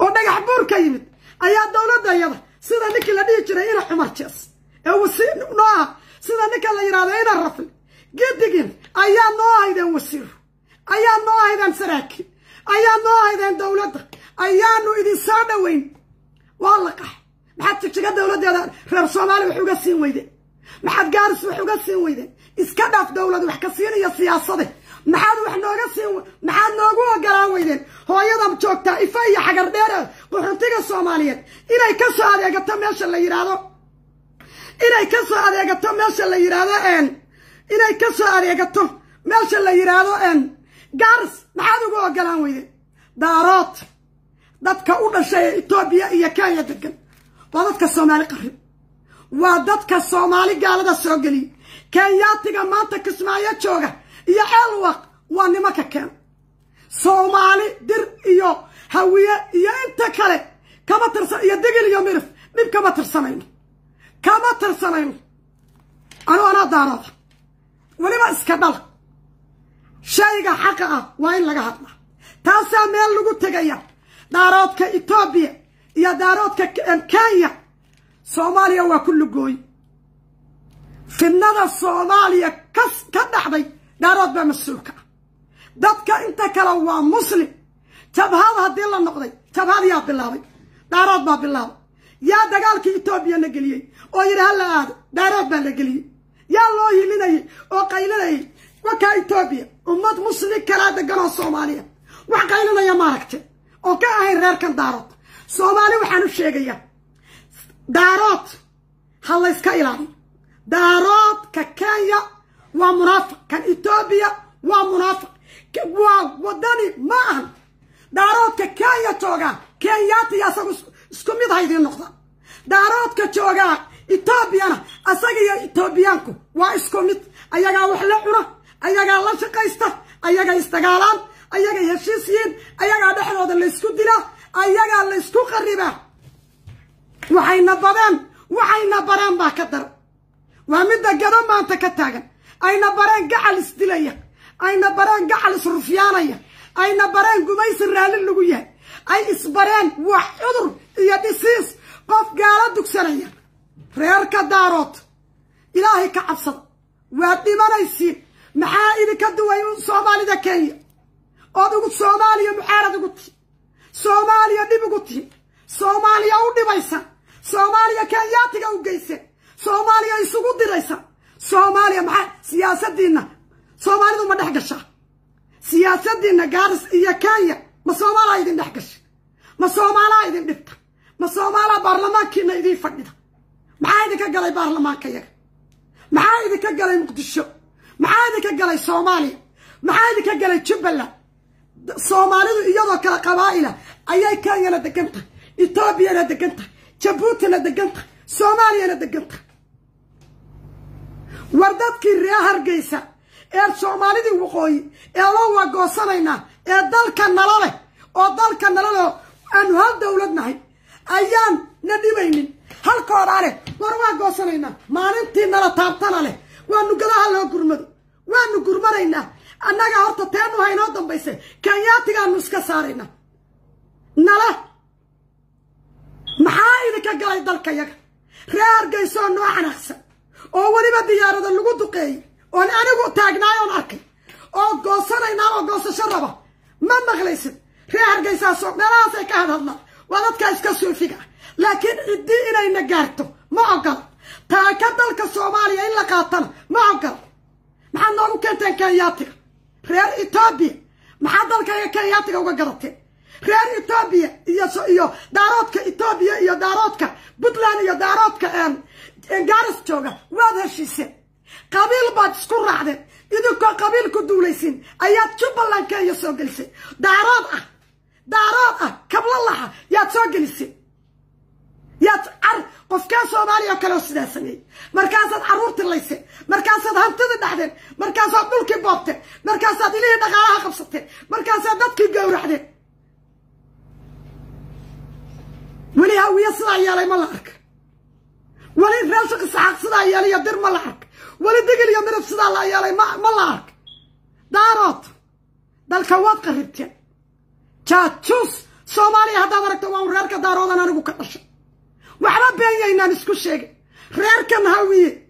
ونجح بور كيمت أيا دولة دايلا سيدا نكي لديه جرينا حمرتيس أو سين نوع سيدا نكي لديه رفل جدجن ايا نو ايدن وسيرو ايا نو ايدن سراكي ايا نو ايدن دولت ايا نو ايدن سادوين والله ما حد تشجع دولت يا رب صومال وحوكا سين ويدي ما حد جارس وحوكا سين ويدي اسكتف دولت وحكا سين يا سياسه ما حد وحنا غاسين ما حد نوغو غرا ويدين هويا دم جوقتا افاي حجر دير قحرتي الصوماليه اني كسو اديغتا ميشا لا يرادو اني كسو اديغتا ميشا لا يرادو ان inay ka soo areegato meesha la yidhaahdo gaars maxaad ugu ogolaan weyde daarood dadka u dhashay ee etoobiya iyo kenya degan waa dadka soomaali qarib waa dadka soomaali gaalada soo geliyey kenyaatiga maanta kismaayo jooga iyo ceelwaq waa nimanka keen soomaali dir iyo hawiye iyo inta kale kama tirsan iyo digil iyo mirif dhib kama tirsanayno kama tirsanayno anuu anaa daaraada weliba iska dhala shayga xaqa ah waa in laga hadlaa taasaa meel lagu tegaya daaroodka etoobiya iyo daaroodka kenya soomaaliya waa ku lugooy fidnada soomaaliya ka dhacday daarood baa mas-uulka ah dadka inta kale waa muslim jabhada haddii la noqday yaa bilaabay daarood baa bilaabay yaa dagaalkii etoobiya la geliyey oo yidhi ha la aado daarood baa la geliyey yaa loo yilinayay oo qaylinayay wakaa etoobiya ummad musli kalaa deganoo soomaaliya wax qaylinaya ma aragte oo ka ahayn reerkan daarood soomaali waxaan u sheegayaa daarood ha layska ilaaliyo daaroodka kenya waa munaafiq kan etoobiya waa munaafiq waa waddani ma ahan daaroodka kenya joogaa kenyaata iyo asagu isku mid ha noqda daaroodka joogaa etoobiyana asaga iyo etoobiyaanku waa isku mid ayagaa wax la cuna ayagaa la shaqaysta ayagay isdagaalaan ayagay heshiis ayagaa dhexdooda laysku dilaa ayagaa laysku qaribaa waxayna badeen waxayna bareen baa ka dar waa midda gado maanta ka taagan ayna bareen gacal isdilaya ayna bareen gacal isrufyaanaya ayna bareen gumaysi raalli lagu yahay ay isbareen wax cudur iyo dhisiis qof gaalo dugsanaya reerka daarood ilaahay ka cabsada waad dhimanaysiin maxaa idinka duway soomaalida kenya ood ugu soomaaliya muxaarad ugu tihi soomaaliya dhib ugu tihi soomaaliya u dhibaysa soomaaliya kenyaatiga u geyse soomaaliya isugu diraysa soomaaliya maxaa siyaasaddiinna soomaalidu ma dhex gashaa siyaasaddiinna gaaris iyo kenya ma soomaalaa idin dhex gasha ma soomaalaa idin dhibta ma soomaalaa baarlamaankiina idiin fadhida maxaa idinka galay baarlamaanka yaga maxaa idinka galay muqdisho maxaa idinka galay soomaaliya maxaa idinka galay jubbaland soomaalidu iyadoo kale qabaa'ila ayay kenyana degan tahay etoobiyana degan tahay jabuutina degan tahay soomaaliyana degan tahay war dadkii ree hargeysa ee soomaalidii waqooyi ee loo waagoosanaynaa ee dalka nalo leh oo dalka nala leh aanu hal dowlad nahay ayaan na dhibaynin halkoodaa leh war waan goosanaynaa maalintii nala taabtana leh waanu gadaha loo gurmado waanu gurmanaynaa annaga horta teenu ha inoo dambayse kanyaatigaanu iska saaraynaa nala maxaa idinka galay dalka yaga reer hargeysoo noo xanaaqsan oo weliba diyaarada lagu duqeeyey oon anigu taagnaay oon arkay oo goosanaynaa oo goosasho raba ma maqlaysid reer hargeysaasoo meelahaasay ka hadhadlaan waa dadka iska suufiga ah laakiin ciddii inayna gaarto ma ogol taaka dalka soomaaliya in la qaatana ma ogol maxaad noogu keenteen kenyaatiga reer etoobiya maxaad dalkaiga kenyaatiga uga garateen reer etoobiya iyoiyo daaroodka etoobiya iyo daaroodka puntland iyo daaroodka gaaris jooga waad heshiiseen qabiil baad isku raacdeen idinkoo qabiil ku duulaysiin ayaad jubbaland kenya soo gelisay daarood ah daarood ah kablo laxa yaad soo gelisay يتعر قفكان صوماليا كلو سداسني مركزات عرور تليسي مركزات هانتد دحدن مركزات ملكي بوبتن مركزات إليه دقالها خبصتن مركزات دادكي بقاو رحدن ولي هاوية يا لي ملعك ولي فرنسك الساحق صناعية لي يدير ملعك ولي ديقل يمرف صناعية لي ملعك داروت دالكوات قريبتين تشاتشوس صوماليا هدا مركتو وان رارك داروت انا نقو كتشت وحرا بين ينان اسكو شيغ رير كان هاوي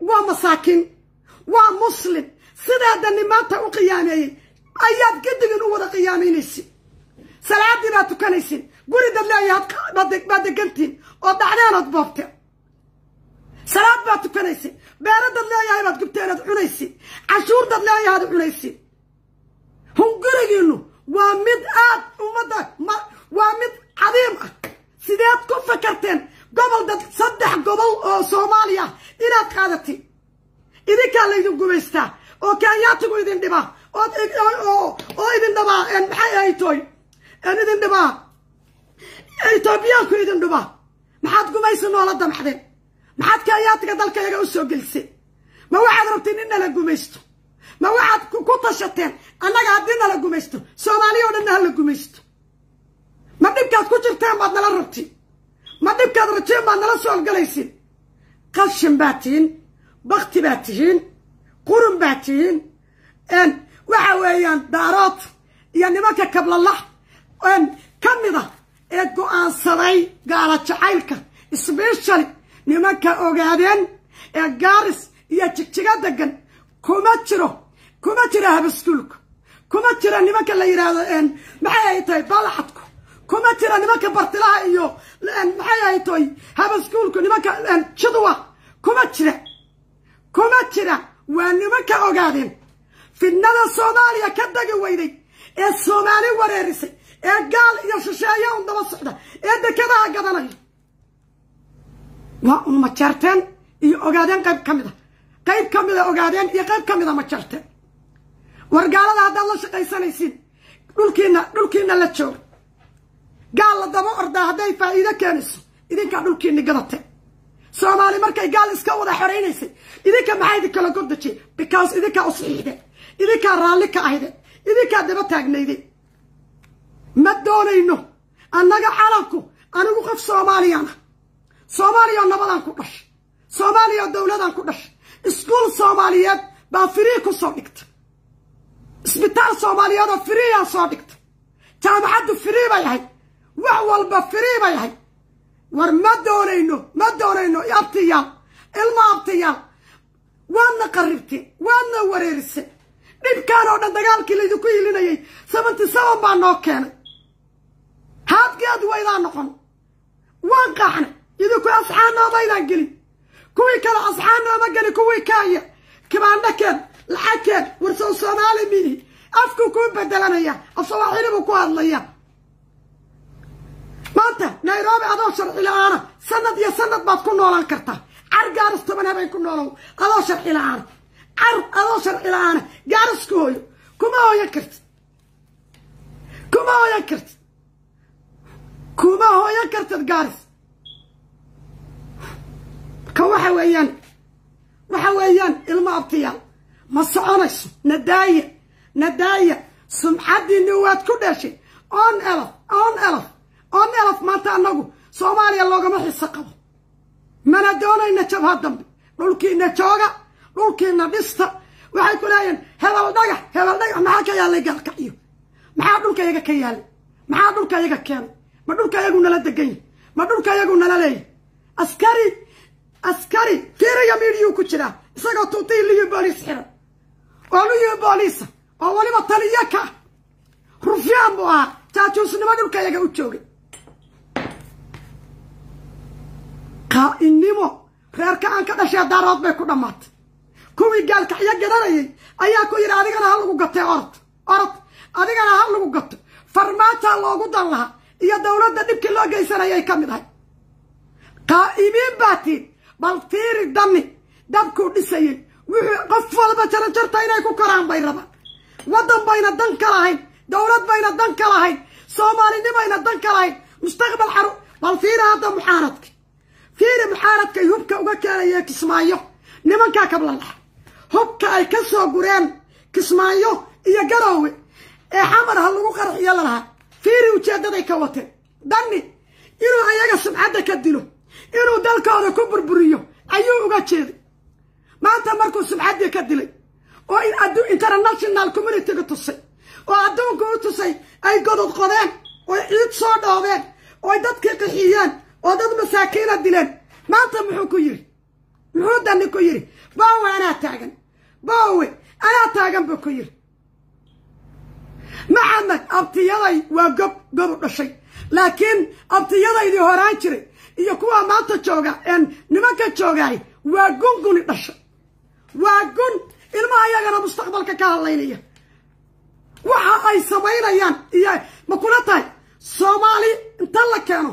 وا مساكين وا مسلم سدا دني ما تا او قيامي اياد قدغن ودا قيامي نيسي سلاتنا تكنيسين قولي دا الله ياد بدك بدك انت او دعنا ربوفتا سلات با تكنيسين بارد الله ياد بدك تيرا تكنيسين عاشور دا الله ياد تكنيسين هم قرقينو وامد آد ومدك ما وامد عظيمك sideed ku fakarteen gobol dad saddex gobol oo soomaaliya inaad qaadatid idinkaa laydin gubaystaa oo kaanyaatigu idin dhibaa oo idin dhibaa maxay ay tooy idin dhibaa etoobiyaanku idin dhibaa maxaad gumaysi noola damcdeen maxaad kaanyaatiga dalkayaga u soo geliseen ma waxaad rabtiin in nala gumaysto ma waxaad ku tashateen annaga haddii nala gumaysto soomaaliya o dhan na hala gumaysto ma dhibkaad ku jirteen baad nala rabti ma dhibkaad rajeen baad nala soolgalaysid qashin baad tihiin bakti baad tihiin qurun baad tihiin waxa weeyaan daarood iyo nimanka kablalax ka mid a ee go'aansaday gaala jacaylka sbeshali nimanka ogaadeen ee gaaris iyo jigjiga degan kuma jiro kuma jiro habaskuulka kuma jira nimanka la yidhaahdo maxay ay tahay balacadku kuma jira nimanka bartilaha iyo maxay ahay toy habaskuulku nimanka jaduwa kuma jira kuma jira waa nimanka ogaadeen fidnada soomaaliya ka dagi weyday ee soomaali wareerisay ee gaal iyo shisheeya un daba socda ee dekadaha gadanaya waa un majarteen iyo ogaadeen qayb ka mid a ah. qayb ka mida ah ogaadeen iyo qayb ka mida ah majarteen wargaalada haddaad la shaqaysanaysiin dhulkiina dhulkiina la jooga قال دمو أرضا هذي فائدة كنسو إذا كان دول كيني قدرته سومالي مركي قال إسكو ولا حريني سي إذا كان معايد كلا قدرتي بكاس إذا كان أصيحي إذا كان رالي كأهيد إذا كان دبا تاقني دي ما الدوني إنو أنك حالكو أنا مخف سومالي أنا سومالي أنا بدان كدش سومالي الدولة دان كدش إسكول سوماليات با فريكو صادقت سبيتال سوماليات فريا صادقت تام حد فريبا يحيي وأول بفريبا يحي ور ما دونينو ما دونينو يا ابتيا الما ابتيا وانا قربتي وانا وريرسي نيب كانوا دا دغال كي لي دكو يليناي 77 با نو كان هاد قاد ويدا نقن وان قحن يدكو اصحانا ما يدان قلي كوي كلا اصحانا ما قلي كوي كاي كما نكد الحكي ورسو صومالي مني افكو كون بدلانيا اصواحي نبو كو هاد ليا مانتا نيروبي أدوشر إلى أنا سند يا سند ما تكون نولا كرتا أرجارس تمنها بيكون نولو أدوشر إلى أنا أر أدوشر إلى أنا جارس كوي كما هو يكرت كما هو يكرت كما هو يكرت جارس كوحويان وحويان المابتيا ما صارش ندايه ندايه سمحتي نوات كل شيء اون الف اون الف oo neelaf maanta annagu soomaaliya loogama xiso qabo mana doonayna jabha dambe dhulkiina jooga dhulkiina dhista waxay ku leeyihiin hebel dhagax hebel dhagax maxaa ka yaallay gaalkacyo maxaa dhulka iyaga ka yaallay maxaa dhulka iyaga keenay ma dhulka iyagu nala degan yahy ma dhulka iyagu nala leeyahy askari askari fiiraya miidiyuu ku jiraa isagoo tuutii liyu booliis xiran oo liyu booliisa oo weliba taliyo ka ah rufyaan buu ahaa jaajuusnimo dhulka iyaga u joogay qaa'inimo reerka aan ka dhashee daarood bay ku dhammaatay kuwii gaalkaxyo garanayay ayaa ku yidhi adigana ha lagu gatay orod orod adigana ha lagu gato farmaataa loogu dan lahaa iyo dowladda dhibkii loo geysanayay ka mid ahay qaa'imiin baa tiin bal fiiri danni dabkuu dhisayey wuxuu qof walba jarajarta inay ku koraan bay rabaan waddan bayna dan ka lahayn dowlad bayna dan ka lahayn soomaalinimayna dan ka lahayn mustaqbal xaru bal fiiri hadda muxaaradki فيرم حارتك يومك وقاك يا كسمايو نمنكا قبل الله هبك اي كسو قران كسمايو يا قراوي اي حمر هلو قرح يلا لها فيري وجدده كواتي داني إنو أياغا سمعادة كدلو إنو دالك هذا كبر بريو أيو أغا تشيدي ما أنت مركو سمعادة كدلي وإن أدو إنترناشنال كوميونيتي قطسي وأدو قطسي أي قدد قدين وإيد صور دوبين وإيدات كيقحيين oo dad masaakiina dileen maanta muxuu ku yidhi muxuu danni ku yidhi boowe anaa taagan boowe anaa taagan buu ku yidhi ma cadnag abtiyaday waa gob gobu dhashay laakiin abtiyadaydii horaan jiray iyo kuwaa maanta jooga een nimanka joogaay waa gun guni dhasha waa gun ilmaha iyagana mustaqbalka ka hadlaynaya waxa ay samaynayaan iyo ma kula tahay soomaali inta la keeno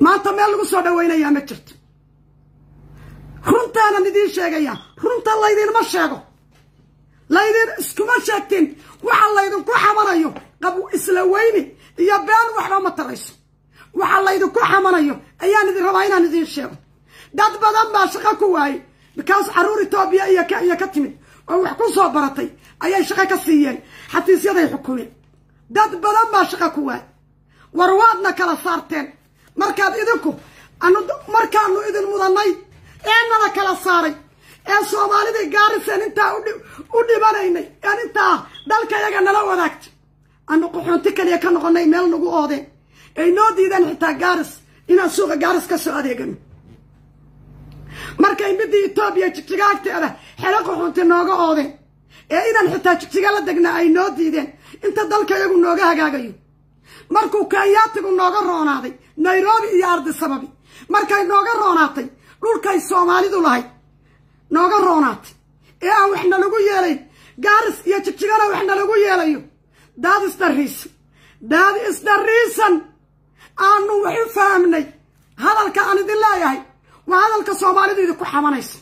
maanta meel lagu soo dhawaynayaa ma jirto runtaanan idiin sheegayaa runta laydinma sheego laydin iskuma sheegtin waxa laydinku xamanayo qabu isla weyni iyo been waxba ma tarayso waxa laydinku xamanayo ayaan idin rabaa inaan idiin sheego dad badan baa shaqo ku waayey bikaas caruur etoobiya iyo ka timid oo wax ku soo baratay ayay shaqo ka siiyeen xafiisyaday xukumeen dad badan baa shaqo ku waayey warwaadna kala saarteen markaad idinku markaanu idin mudanay eenada kala saaray ee soomaalidii gaarisen intaa u dhibanaynay een intaa dalka nala wadaagtay anu qaxoonti kaliya ka noqonay meel nagu oodeen ay noo diideen xitaa gaaris inaan suuqa gaaris ka soo adeegano markay middii etoobiya jigjigaagteeda agteeda xero qaxoonti nooga oodeen ee inaan xitaa jigjiga la degnaa ay noo diideen inta dalkayagu nooga hagaagayo markuu kenyaatigu nooga roonaaday nairobi iyo ardi sababi markay nooga roonaatay dhulkay soomaalidu lahayd nooga roonaatay ee aan waxna lagu yeelayn gaaris iyo jigjigana waxna lagu yeelayo daad isdharriisan daad isdharriisan aanu waxu fahamnay hadalka aan idin leeyahay waa hadalka soomaalidu idinku xamanaysa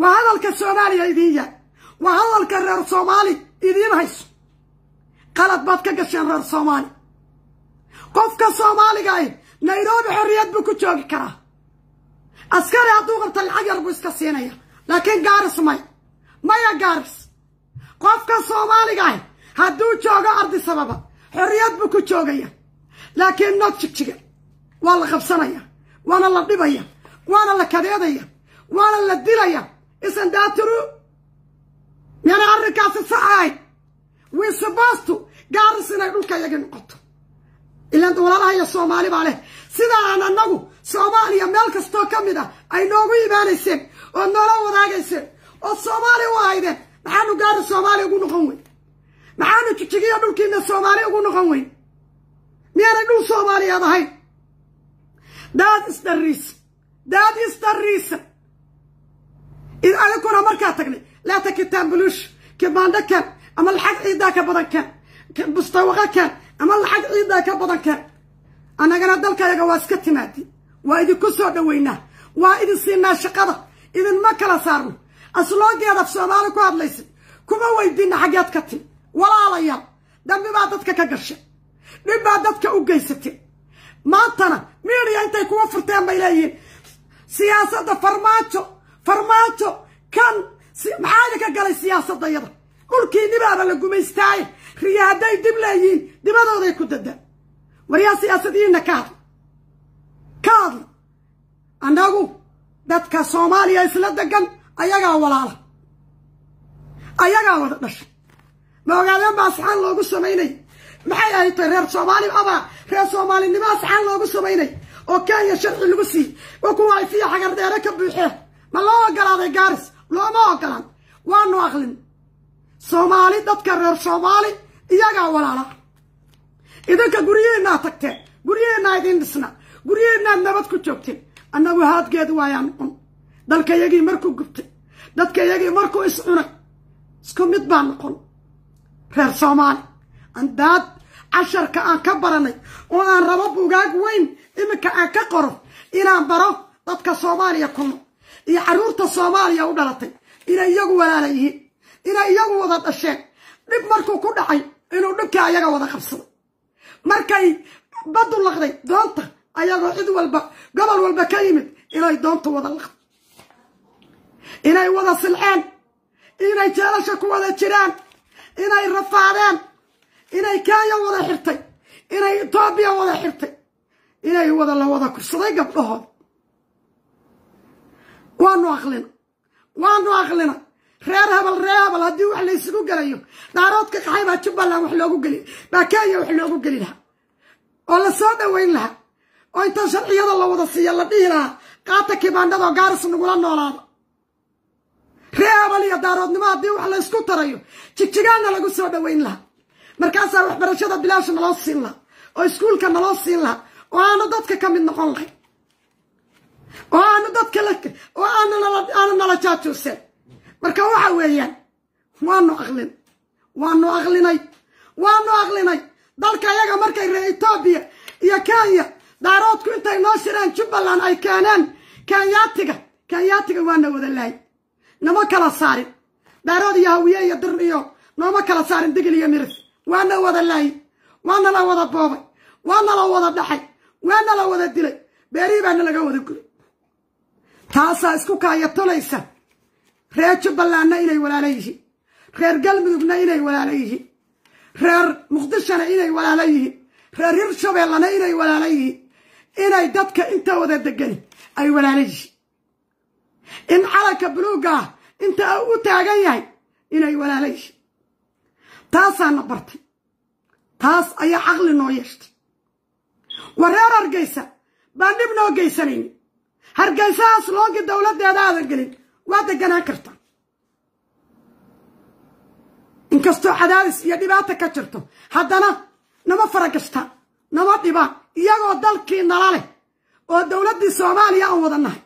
waa hadalka soomaaliya idiin yaa waa hadalka reer soomaali idiin hayso qalad baad ka gasheen reer soomaali qofka soomaaliga ahi nairobi xorriyad buu ku joogi karaa askari hadduu qabta lacag yar buu iska siinaya laakiin gaaris may maya gaaris qofka soomaaliga ahi hadduu joogo ardi sababa xorriyad buu ku joogaya laakiin nood jigjiga waa la qabsanaya waana la dhibaya waana la kadeedaya waana la dilaya isandaaturu miyaanay arrinkaasi saxahayd wiisabaastu gaaris inay dhulka yagi noqoto إلا أن تقول لها يا صومالي بالي سيدا أنا نغو صومالي يا ملك ستوكا ميدا أي نغو يباني سيب ونورا وداغي سيب وصومالي وايدة نحنو قادة صومالي وقو نخوين نحنو تشيكي يدول كينا صومالي وقو نخوين ميانا نو صومالي يا بهاي داد استرريس داد استرريس إذا أنا كنا مركا تقني لا تكي تنبلوش كي باندكا أما الحق إيداكا بدكا كان بستوغا كان ama lacag ciiddaa ka badan kar annagana dalkayaga waa iska timaadi waa idinku soo dhoweynaa waa idin siinaa shaqada idinma kala saarno asloogeed af soomaali ku hadlaysa kuma weydiinna xaggeed ka tim walaalayaal dambi baa dadka ka gashay dhib baa dadka u geysatay maantana miidiya intay kuwa furteen bay leeyihiin siyaasadda farmaajo farmaajo kan maxaa idinka galay siyaasadda yada dhulkiinibaaba la gumaystaaye riya hadday dib leeyihiin dibadooday ku dadan waryaa siyaasadiyiinna ka hadla ka hadla annagu dadka soomaaliya isla degan ayagaa walaala ayagaa wada dhasha ma ogaadeen baa saxaan loogu samaynaya maxay ahay tay reer soomaali abaa reer soomaalinimaa saxaan loogu samaynay oo kenya sharci lagu siiyey wa kuwa ay fiya xagardheere ka buuxeen ma loo ogolaaday gaaris looma ogolaan waanu aqlin soomaali dadka reer soomaali iyagaa walaala idinka guryaheenaa tagteen guryaheenaa idin dhisna guryaheenaad nabad ku joogteen annagu haadgeed waayaan cun dalka yagii markuu gubtay dadka yagii markuu iscunay isku mid baa noqon reer soomaali andaad casharka aan ka baranay oo aan rabo bugaag weyn iminka aan ka qoro inaan baro dadka soomaaliya ku nool iyo carruurta soomaaliya u dhalatay inay iyagu walaala yihiin inay iyagu wada dhasheen dhib markuu ku dhacay inuu dhibkii ayaga wada qabsado markay baddu laqday doonta ayagoo cid walba gobol walba ka yimid inay doonta wada laqdo inay wada silceen inay jeelasha ku wada jiraan inay rafaadeen inay kenya wada xirtay inay etoobiya wada xirtay inay wada la wada kursaday gabdhahooda waanu aqlina waanu aqlina reer habal ree habal haddii wax laysugu gelayo daaroodka qaxay baa jubbaland wax loogu geli baa kenya wax loogu geli lahaa oo lasoo soo lahaa oo intaan sharciyada la wada siiya la dhihi lahaa qaata kibaandhadoo gaaris nagula noolaada reer habal iyo daaroodnimo haddii wax laysku tarayo jigjigaanna lagu soo dhoweyn lahaa markaasaa waxbarashada bilaasha naloo siin lahaa oo iskuulka naloo siin lahaa oo aanu dadka ka mid noqon lahay oo aanu dadka oo aanu nala jaajooseen marka waxa weeyaan waanu aqlin waanu aqlinay waanu aqlinay dalka iyaga markay ree etoobiya iyo kenya daaroodku intay noo shireen jubbaland ay keeneen kenyaatiga kenyaatiga waana wada lahay nama kala saarin daarood iyo hawiye iyo dir iyo nooma kala saarin digil iyo miris waana wada lahay waana la wada boobay waana la wada dhaxay waana la wada dilay beerihii baana laga wada guray taasaa isku kaayatolaysa reer ballaanna inay walaalo yihiin reer galmudugna inay walaalo yihiin reer muqdishona inay walaalo yihiin reer hirshabeellana inay walaalo yihiin inay dadka inta wada degani ay walaalo yihiin in calanka buluugga ah inta u taagan yahay inay walaalo yihiin taasaana bartay taas ayaa caqli noo yeeshtay wa reer hargeysa baan dhib noo geysanayni hargaysahaas loonka dowladdeeda aadan gelin waa deganaan kartaa inkastoo cadaadis iyo dhibaata ka jirto haddana nama faragashta nama dhiba iyagoo dalkii nala leh oo dowladdii soomaaliya aan wadannahay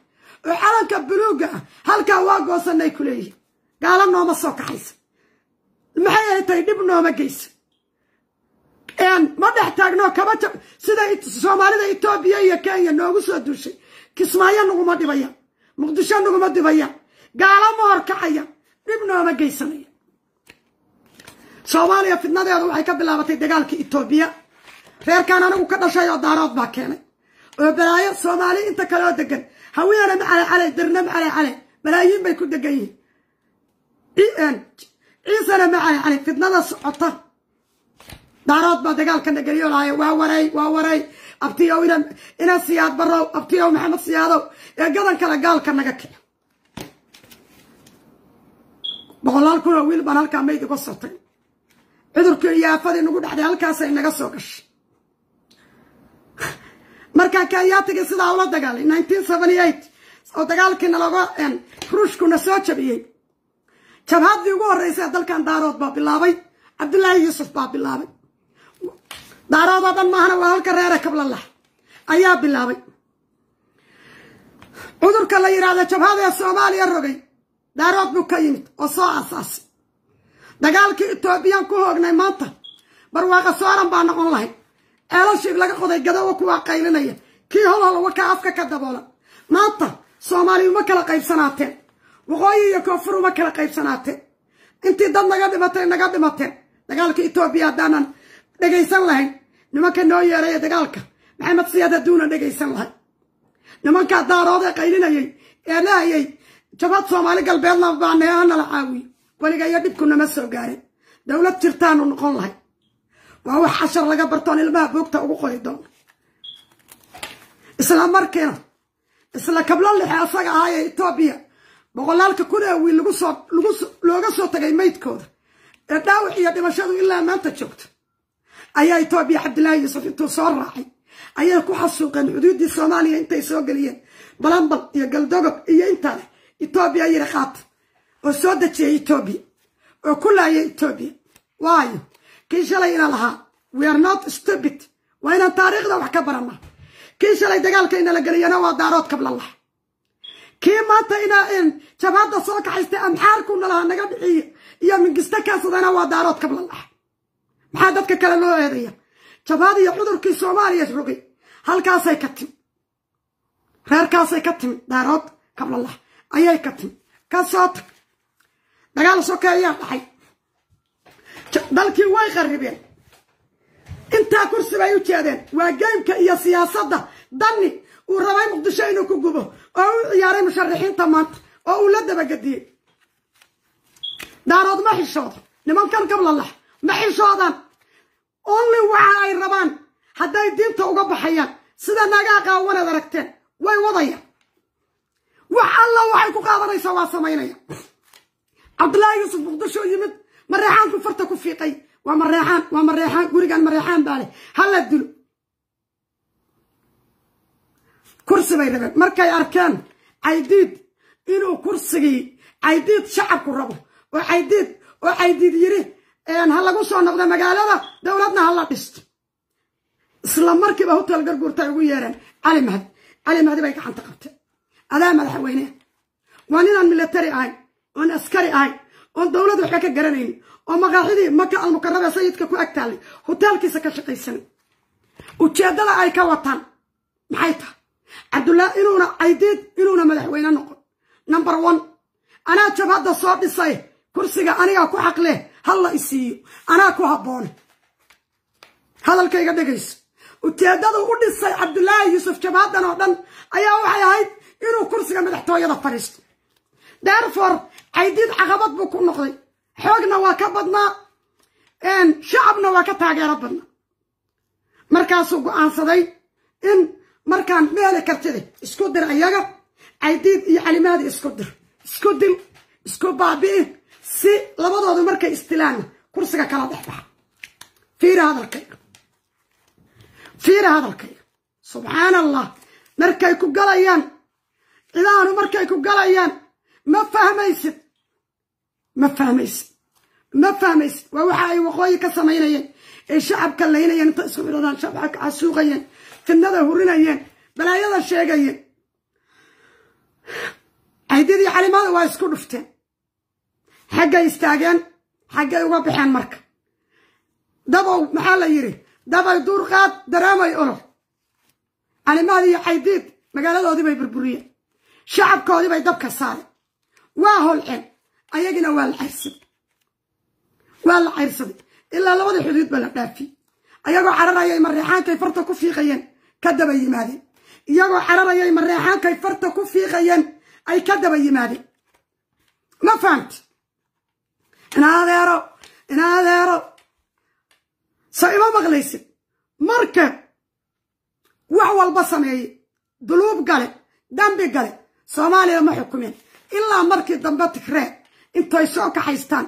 oo calanka buluugga ah halkaa waa goosanay ku leeyihin gaala nooma soo kaxaysa maxay ay tahay dhib nooma geysa ma dhex taagno kaba jab sida soomaalida etoobiya iyo kenya noogu soo duushay kismaayo naguma dhibaya muqdisho naguma dhibaya gaalama horkacaya dhibnooma geysanaya soomaaliya fidnadeedu waxay ka bilaabatay dagaalkii etoobiya reerkan anigu ka dhashay oo daarood baa keenay oo balaayo soomaali inta kaleo degan haweena macalecale darna macalecale malaayiin bay ku degan yihiin e ciisana macalecale fidnada socota daarood baa dagaalka nagelyolahaya waa waray waa waray abtiyow inaan siyaad barow abtiyow maxamed siyaadow ee gadan kale gaalka naga kico boqolaal kuna wiil baan halkaa mayd uga sotay cudurkii iyo aafadii nagu dhacday halkaasay naga soo gashay markaa kaayaatagii sidaa ula dagaalay oo dagaalkiina loga ruushkuna soo jabiyey jabhadii ugu horreysee dalkan daarood baa bilaabay cabdulaahi yuusuf baa bilaabay daaroodoo dhan maahana waa halka reere kablalah ayaa bilaabay cudurka la yidhaahdo jabhadee soomaaliya rogay daarood buu ka yimid oo soo asaasay dagaalkii etoobiyaan ku hoognay maanta barwaaqa sooran baa noqon lahay ceeloshiig laga qoday gadoowa kuwaa qaylinaya kii holhol wakaa afka ka daboolan maanta soomaaliya uma kala qaybsanaateen waqooyi iyo koonfur uma kala qaybsanaateen intii dad naga dhimatay naga dhimateen dagaalka etoobiya haddaanan dhegaysan lahayn nimanka noo yeeraya dagaalka maxamed siyaad hadduuna dhegaysan lahay nimankaa ee qaylinayay ee lahayay jabaad soomaali galbeedna baanaya hanala caawiye weligayo dhibkunama soo gaarin dowlad jirtaanu noqon lahay waa wax cashar laga bartoon ilmaha boogta ugu qori doona isla markiina isla kablo lixe asaga ahaa ee etoobiya boqolaalka kunaawi looga soo tagay maydkooda ee dhaawac iyo dhimashadu ilaa maanta joogto ayaa etoobiya cabdilaahi yuusuf intuu soo raacay ayay ku xasuuqeen xuduuddii soomaaliya intay soo geliyeen balanbal iyo galdogob iyo intaaleh etoobiya yiri qaad oo soo dejiyay etoobiya oo ku laayay etoobiya waayo kii shalay ina lahaa we are not stupid waa inaan taariikhda wax ka baranna kii shalay dagaalka inala geliyana waa daarood kablalah kii maanta ina jabaadda soo kaxaystay amxaarku nalaha naga dhiciyo iyo mingista kaasadana waa daarood kablalah maxaa dadka kale loo eedaya jabaad iyo cudurkii soomaaliya rogay halkaasay ka timi reerkaasay ka timi daarood kablalah ayay ka timi kasoo tag dagaal sokeeyaa dhacay dalkii way qarribeen intaa kursi bay u jeedeen waa geymka iyo siyaasadda danni uu rabay muqdisho inuu ku gubo oo u ciyaaray musharixiinta maanta oo uu la dabagadiyey daarood ma xishooda nimankan lah ma xishoodaan only waxa ay rabaan hadday diinta uga baxayaan sida nagaa qaawanaad aragteen way wadayaan وحلا وحي كقادر يسوى سمينيا عبد الله يوسف مقدشو يمد مريحان كفرتا كفيقي ومريحان ومريحان قريقان مريحان بالي هلا الدلو كرسي بي ربان مركي أركان عيديد إنو كرسي عيديد شعب كربو وعيديد وعيديد يري إن هلا قصوا نقدا مقالة دولتنا هلا قشت إسلام مركي بهوتال قرقور تايقو ياران علي مهد علي مهد بيك عن تقبتي adaa madaxweyne waa ninaan milatari ahay oon askari ahayn oon dowlad waxba ka garanaynin oo maqaaxidii maka almukaraba sayidka ku ag taalay hoteelkiisa ka shaqaysanay ujeeddada ay ka wataan maxay tahay cabdullaahi inuuna caydiid inuuna madaxweyne noqon number one anaa jabhadda soo dhisay kursiga anigaa ku xaq leh hal isiiyo anaa ku habboone hadalkayga dhegayso ujeeddadu u dhisay cabdulaahi yuusuf jabhaddan oo dhan ayaa waxay ahayd inuu kursiga madaxtooyada fadhiisto derfor caydiid caqabad buu ku noqday xoogna waa ka badnaa shacabna waa ka taageero badnaa markaasuu go'aansaday in markaan ma heli kartide isku dir ayaga caydiid iyo calimaadi isku dir isku dil isku baabi'i si labadoodu markay istilaanna kursiga kala dhexbaxa fiiri hadalkayga fiiri hadalkayga subxaana allah markay ku galayaan ilaanu markay ku galayaan ma fahmaysid ma fahmaysid ma fahmaysid waa waxa ay waqooyi ka samaynayeen ee shacabka laynayeen inta isku idhadaan shacabka casuuqayeen fidnada hurinayeen balaayada sheegayeen caydadii calimada waa isku dhufteen xaggay istaageen xaggay uga baxeen marka dabow maxaa la yidhi dabay duur qaad daraamay olol calimaad iyo caydiid magaaladoodii bay burburiyeen shacabkoodii bay dabka saare waa holceen ayagina waa la cayrsaday waa la cayrsaday ilaa labadii xuduud ba la dhaafiyey iyagoo cararayay mareexaankay farta ku fiiqayeen ka daba yimaadeen iyagoo cararayay mareexaankay farta ku fiiqayeen ay ka daba yimaadeen ma fahamti inadeero inadeero so ima maqlaysid marka wax walba sameeye duluub gale dambi gale soomaaliya ma xukumin ilaa markii dambe tigree intay soo kaxaystaan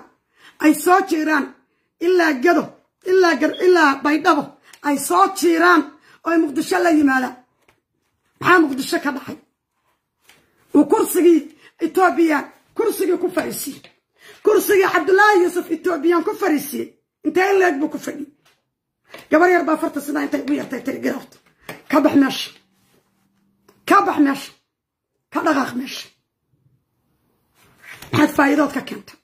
ay soo jiiraan ilaa gado ilaa baydhabo ay soo jiiraan oo ay muqdisho la yimaadaan maxaa muqdisho ka dhacay uu kursigii etoobiyaan kursigii ku fariisiiyey kursigii cabdullaahi yuusuf etoobiyan ku fariisiiyey intay in leeg buu ku fadhiyey gabar yar baa farta sidaa intay ugu yartay tirigarowta ka bax meesha ka bax meesha ka dhaqaaq meesha maxaad faa'iidood ka keenta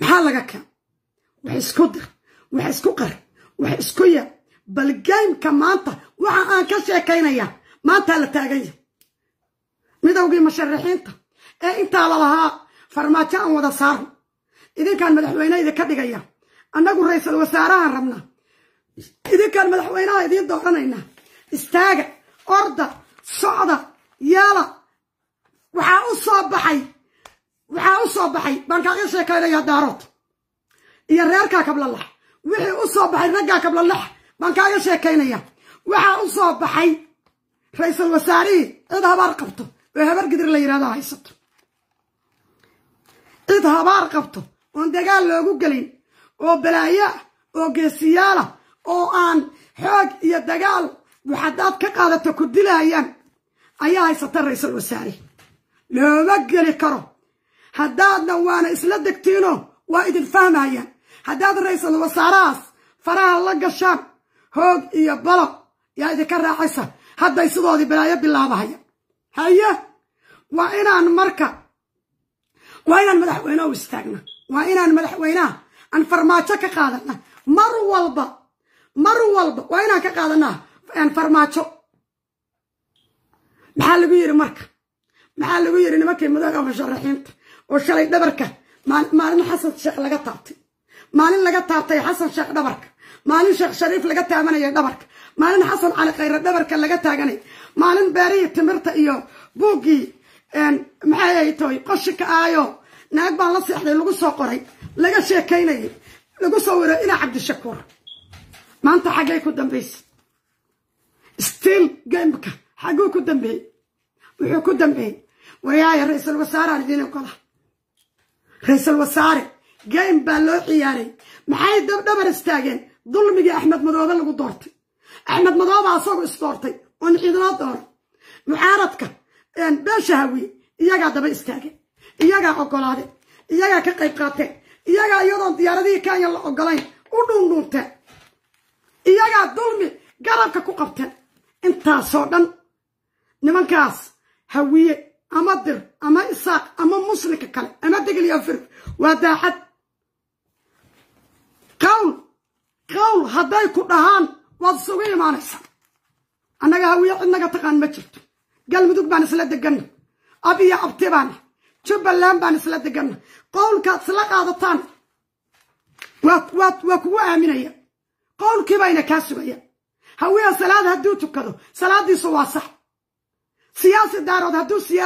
maxaa laga keena wax isku dir wax isku qar wax isku ya bal gaymka maanta waxa aan ka sheekaynaya maantaa la taaganya midowgii musharaxiinta ee intaa lalahaa farmaajo aan wada saaro idinkaan madaxweyne idinka dhigaya annagu ra-iisul wasaarahaan rabnaa idinkaan madaxweynaha idiin dooranayna istaaga orda socda يلا waxaa u soo baxay waxaa u soo baxay baan kaaga sheekaynaya daarood iyo reerkaa kabla wixii u soo baxay raggaa kabla baan kaaga sheekaynaya waxaa u soo baxay ra-iisul wasaarihii cid habaar qabto oo habaar gidir la yidhahdo haysato cid habaar qabto oon dagaal loogu gelin oo balaayo oo geesiyaala oo aan xoog iyo dagaal waxadaad ka qaadato ku dilaayaan ayaa haysata ra-iisul wasaare looma geli karo haddaadna waana isla degtiinoo waa idin fahmayaan haddaad ra-iisul wasaarahaas faraha la gashaan hoog iyo balo yaa idinka raacaysa hadday sidoodii balaayo bilaabahaya haye waa inaan marka waa inaan madaxweyneha u istaagna waa inaan madaxweynaha aan farmaajo ka qaadana mar walba mar walba waa inaan ka qaadanaa farmaajo maxaa lagu yidhi marka maxaa lagu yiri nimankii mudaga musharaxiinta oo shalay dhabarka maalin xasan sheekh laga taabtay maalin laga taabtay xasan sheekh dhabarka maalin sheekh shariif laga taabanaya dhabarka maalin xasan cali khayre dhabarka laga taaganay maalin beerihii timirta iyo buuggii maxay ay tahay qoshi aayo naag baan la seexday lagu soo qoray laga sheekaynayay lagu soo wiro inaa cabdishakuur maanta xaggay ku dambaysa stiil gameka xaguu ku dambeeyey wuxuu ku dambeeyey wayaaya ra-iisul wasaaraan idiin ogola ra-iisul wasaare game baa loo ciyaaray maxay dabdhabar istaageen dulmigii axmed madoobe lagu doortay axmed madooba asagoo isdoortay oon ciidloo dooran mucaaradka beesha hawiye iyagaa daba istaageen iyagaa ogolaadeen iyagaa ka qayb qaateen iyagaa iyadoon diyaaradihii kenya la ogolayn u dhuundhuunteen iyagaa dulmi garabka ku qabteen intaasoo dhan nimankaas hawiye ama dir ama isaaq ama muslinka kale ama degel iyo afir waa daacad qawl qawl hadday ku dhahaan waad isugu imaanaysaa annaga hawiye cidnaga taqaan ma jirto galmudug baan isla deganna ab iyo abti baana jubbaland baan isla deganna qowlkaad isla qaadataan waa kugu aaminaya qowlkiibayna kaa sugaya hawiya salaad hadduu tukado salaaddiisu waa sax siyaasi daarood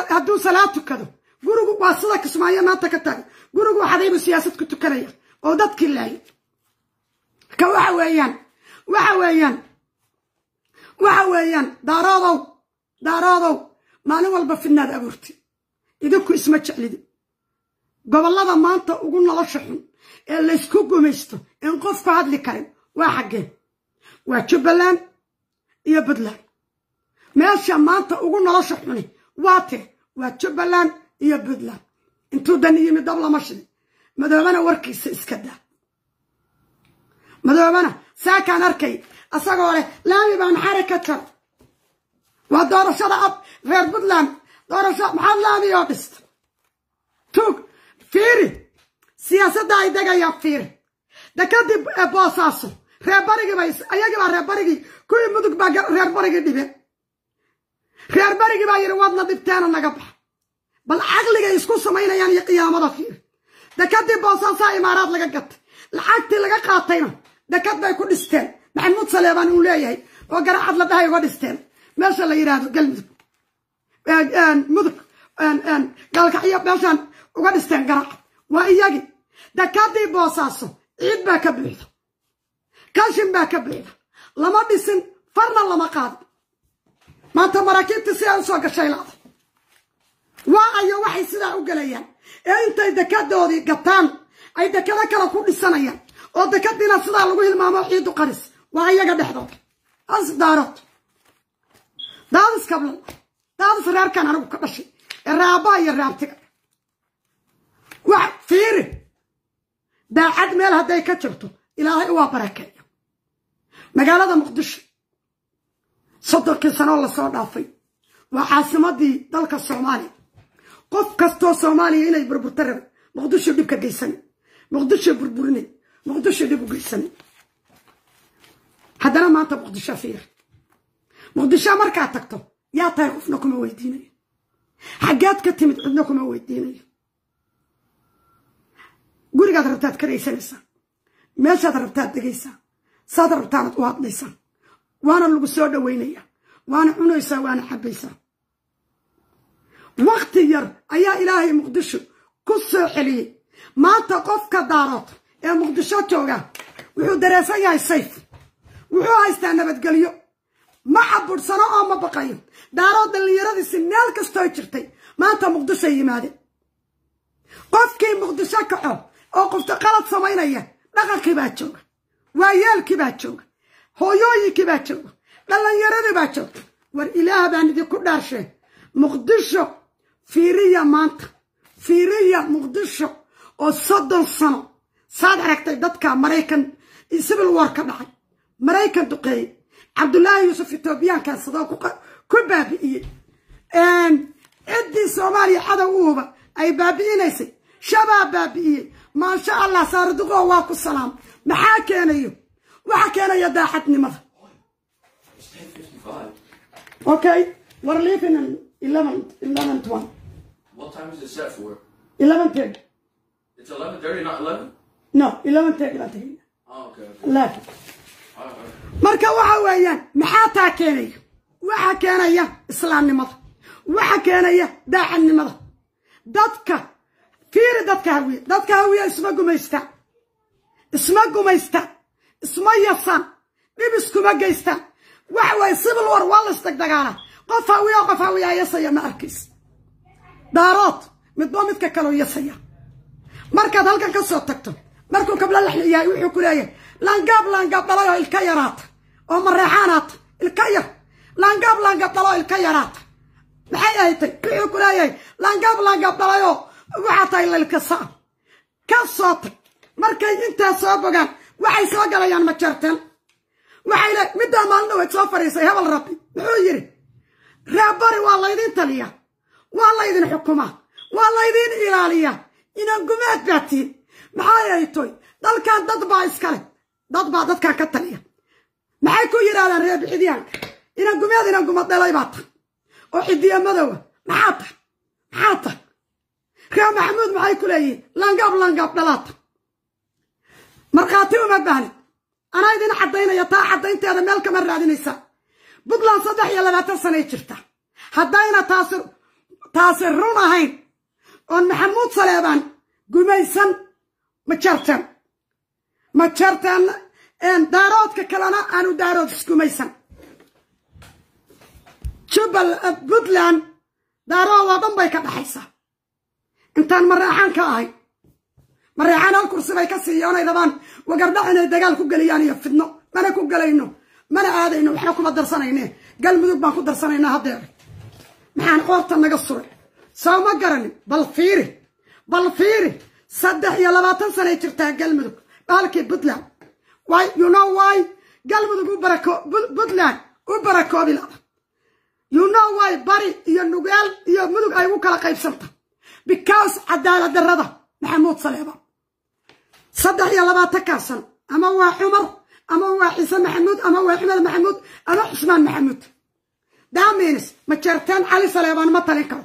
hadduu salaad tukado gurigu waa sida kismaayo maanta ka taga gurigu xadaybu siyaasad ku tukanaya oo dadkii laayay ka waxa weeyaan waxa weeyaan waxa weeyaan daaroodow daaroodow maalin walba fidnaad abuurti idinku isma jeclidi gobollada maanta ugu nolosha xun ee laysku gumaysto in qofku hadli karin waa xaggeen waa jubbaland iyo puntland meesha maanta ugu nolosha xuni waa te waa jubbaland iyo puntland intuu dan yimi dab lama shili madoobana warkiisa iska daa madoobana saakaan arkay asagoo leh laami baan xaraka jar waa doorashada ab reer puntland doorasha maxaad laami oo dhista tuug fiiri siyaasadda ay degayaan fiiri dekadii boosaaso reer barigii bay ayagiibaa reer kuwii mudug baa barigii dhibe reer berigii baa yidhi waadna dhibteena naga baxa bal caqliga isku samaynayaan iyo qiyaamada fiiri dekadii boosaasaa imaaraad laga gatay lacagtii laga qaatayna dekad bay ku dhisteen maxamuud saleebaan uu leeyahay oo garacad la dhahay uga dhisteen meesha la yidhaahdo galmudug mudug gaalkacyo meeshaan uga dhisteen garacad waa iyagii dekadii boosaaso ciid baa ka buuxda kashin baa ka buuxda lama dhisin farna lama qaadin maanta maraakiibta sidaa usoo gashay laada waa ayo waxay sidaa u gelayaan ee intay dekadoodii gataan ay dekado kale ku dhisanayaan oo dekadiina sidaa lagu hilmaamo ciidu qaris waa iyaga dhexdooda asdaarood daadis kablan daadis reerkan anigu ka dhashay raabaa iyo raabtiga wax fiiri daacad meel hadday ka jirto ilaahay waa barakeeya magaalada muqdisho soddonkii sanoo lasoo dhaafay waa caasimadii dalka soomaaliya qof kastoo soomaaliya inay burburta rabay muqdisho dhibka geysana muqdisho burburina muqdisho dhib u geysana haddana maanta muqdisho fiir muqdisho markaad tagto yaa tahay qofna kuma weydiinayo xaggead ka timid cidna kuma weydiinayo gurigaad rabtaad karaysanaysaa meeshaad rabtaad degaysaa saad rabtaanad u hadlaysaa waana lagu soo dhowaynaya waana cunaysaa waana xabaysaa waqti yar ayaa ilaahay muqdisho ku soo celiyey maanta qofka daarood ee muqdisho jooga wuxuu dareesan yahay sayf wuxuu haystaa nabadgelyo ma cabursano oo ma baqayo daarood dhallinyaradiisi meel kastoo jirtay maanta muqdisho yimaadeen qofkii muqdisho kaco oo qofta qalad samaynaya dhaqankii baa jooga waayeelkii baa jooga hooyooyinkii baa joogo dhallinyaradii baa joogto war ilaah baan idinku dhaarshe muqdisho fiiriya maanta fiiriya muqdisho oo soddon sano saad aragtay dadka maraykan civil war ka dhacay maraykan duqeeyey cabdulaahi yuusuf etoobiyaankan sadoo ku baabi'iyey ciddii soomaaliya cadow uuba ay baabi'inaysay shabaab baabi'iyey maasha allah saariduqoo waa ku salaam maxaa keenayo waxaa keenaya daaxadnimada okay we're living in 11 one what time is it set for 11 peg it's 11 30 not 11 no 11 peg la tahay oh okay okay laakin marka waxa weeyaan maxaa taa keenaya waxa keenaya islaamnimada waxa keenaya daaxadnimada dadka fiiri dadka hawiya dadka hawiya isma gumaysta isma gumaysta سمية صان نبس كما جيستا وحوي سبل ور والستك دقانا قفا ويا قفا ويا يسيا ماركيس دارات مدومتك كالو يسيا ماركا دالكا كسو تكتو ماركو قبل الحياة ويحكولاية لانقاب لانقاب طلاو الكيرات ام الريحانات الكير لانقاب لانقاب طلاو الكيرات بحي ايتي ويحكولاية لانقاب لانقاب طلاو وعطا الى الكسا كسو تك ماركا انت سابقا waxay soo galayaan ma jartan waxay le middaa maalina way soo fadhiisay hebel rabbi muxuu yidhi reebari waa laydin taliya waa laydin xukuma waa laydin ilaaliya gumaad baa tihin maxaa yeeltoy dalkan dad baa iskale dad baa dadkaa ka taliya maxay ku yidhahdaan yidhaahdaan reebixidyaanka inangumeed inangumadhelay baa tahay oo xidiya madowa maxaa tahay maxaa tahay reer maxamuud maxay ku leeyihin langaab langaab dhalaata markhaati uma baahnid anaa idin caddaynaya taa caddaynteeda meel kama raadinaysa puntland saddex iyo labaatan sanay jirta haddayna taas taasi run ahayn oon maxamuud saleebaan gumaysan majartan majartan daaroodka kalena aanu daarood isgumaysan jubbal eh, puntland daarood oo dhan bay ka dhaxaysaa intaan maraaxaan ka ahay ma reexaanaan kursi bay ka siiyoonay rabaan wagardhac inay dagaal ku geliyaan iyo fidno mana ku gelayno mana aadayno waxna kuma darsanayne galmudug baan ku darsanaynaa haddeer maxaan qoorta naga suray soo ma garanin bal fiiri bal fiiri saddex iyo labaatan sanay jirtaa galmudug dhaalkii puntland you know wy galmudug u barako puntland u barakoobi you know wy bari iyo nugaal iyo mudug ay ugu kala qaybsanta because cadaalad darrada maxamuud saleeba saddex iyo labaatankaa shan ama waa cumar ama waa ciise maxamuud ama waa xumed maxamuud ama cusmaan maxamuud daamins majeerteen cali saleebaan ma talin karo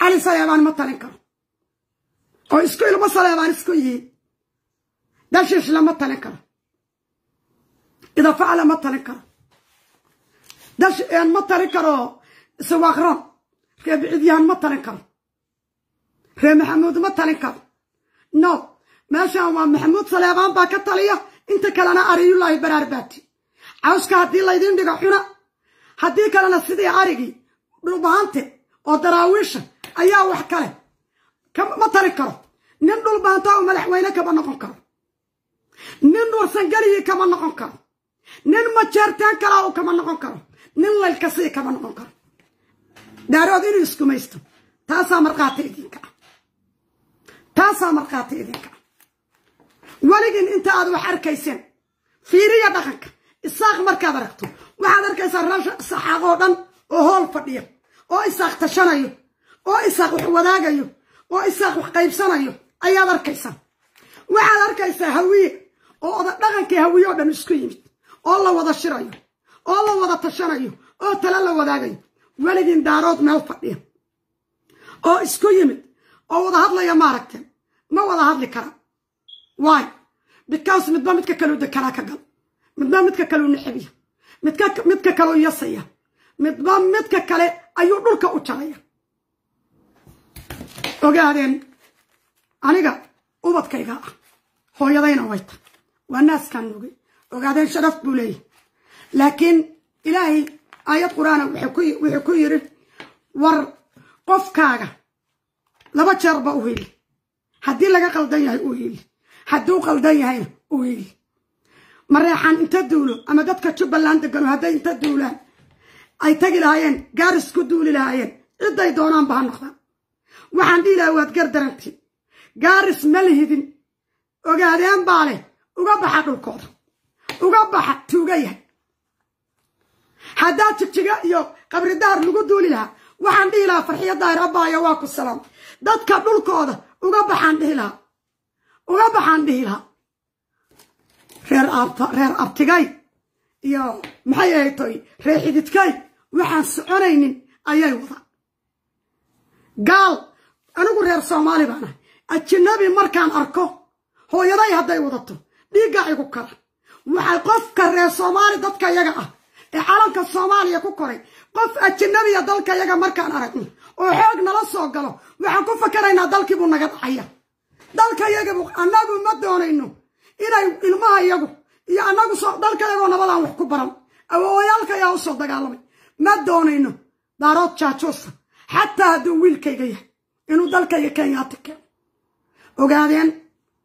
cali saleebaan ma talin karo oo isku ilmo saleebaan isku yihiin dashiishla ma talin karo idafacla ma talin karo ma talin karo siwaakron reebicidyaan ma talin karo ree maxamuud ma talin karo no meeshaan waa maxamuud saleebaan baa ka taliya inta kalena ariyullaahi baraarbaati cawska haddii laydiin dhigo xuna haddii kalena sidii arigii dhulbaante oo daraawiisha ayaa wax kale ma tari karo nin dhulbaanta oo madaxweyne kama noqon karo nin dhuursangelihii kama noqon karo nin majeertaan kalaa u kama noqon karo nin laylkasii kama noqon karo daarood inuu iskumaysto taasaa markhaati idinka ah. taasaa markhaati idinka ah weligin inta aad wax arkaysen fiiriya dhaqanka isaaq markaad aragto waxaad arkaysaa raasha saxaaqoo dhan oo hool fadhiya oo isaaq tashanayo oo isaaq wax wadaagayo oo isaaq wax qaybsanayo ayaad arkaysaa waxaad arkaysaa hawiye oo oda dhaqankii hawiye oo dhan isku yimid oo la wada shirayo oo la wada tashanayo oo tala la wadaagayo weligin daarood meel fadhiya oo isku yimid oo wada hadlaya maaragtee ma wada hadli kara waay because midba midka kaleu dekanaa ka gal midba midka kaleu naxabiya midka kaleu yasaya midba midka kale ayuu dhulka u jaraya ogaadeen aniga ubadkayga ah hooyadayna way ta waa naaskaan nugay ogaadeen sharaf buu leeyahy laakiin ilaahay aayad qur-aana wuxuu ku yidhi war qofkaaga laba jeerba u heli haddii laga qaldan yahay u heli hadduu qaldan yahay u yidhi mareexan inta duulo ama dadka jubbaland degano hadday inta duulaan ay tagi lahaayeen gaaris ku duuli lahaayeen cidday doonaanba ha noqdaan waxaan dhihi laha waad gardaranti gaaris ma lihidin ogaadeen baa leh uga baxa dhulkooda uga baxa tuuga yahay haddaa jigjiga iyo qabridaar lagu duuli lahaa waxaan dhihi lahaa farxiyo daahira baaya waa ku salaam dadka dhulkooda uga baxaan dhihi lahaa uga baxaan dhihi lahaa reer abt reer abtigay iyo maxay ahaytoy reer xididkay waxaan soconaynin ayay wadaan gaal anigu reer soomaali baan ahay ajinabi markaan arko hooyaday hadday wadato dhiiggaa igu kara waxay qofka reer soomaali dadka yaga ah ee calanka soomaaliya ku koray qof ajinabiya dalkayaga markaan aragno oo xoog nala soo galo waxaan ku fakaraynaa dalkii buu naga dhacaya dalka yagu annagu ma doonayno inay ilmaha yagu iyo annagu dalka yagoo nabadaan wax ku baran awooyaalka ayaa u soo dagaalamay ma doonayno daarood jaajuusa xataa hadduu wiilkayga yahay inuu dalkayga kenyaati keeno ogaadeen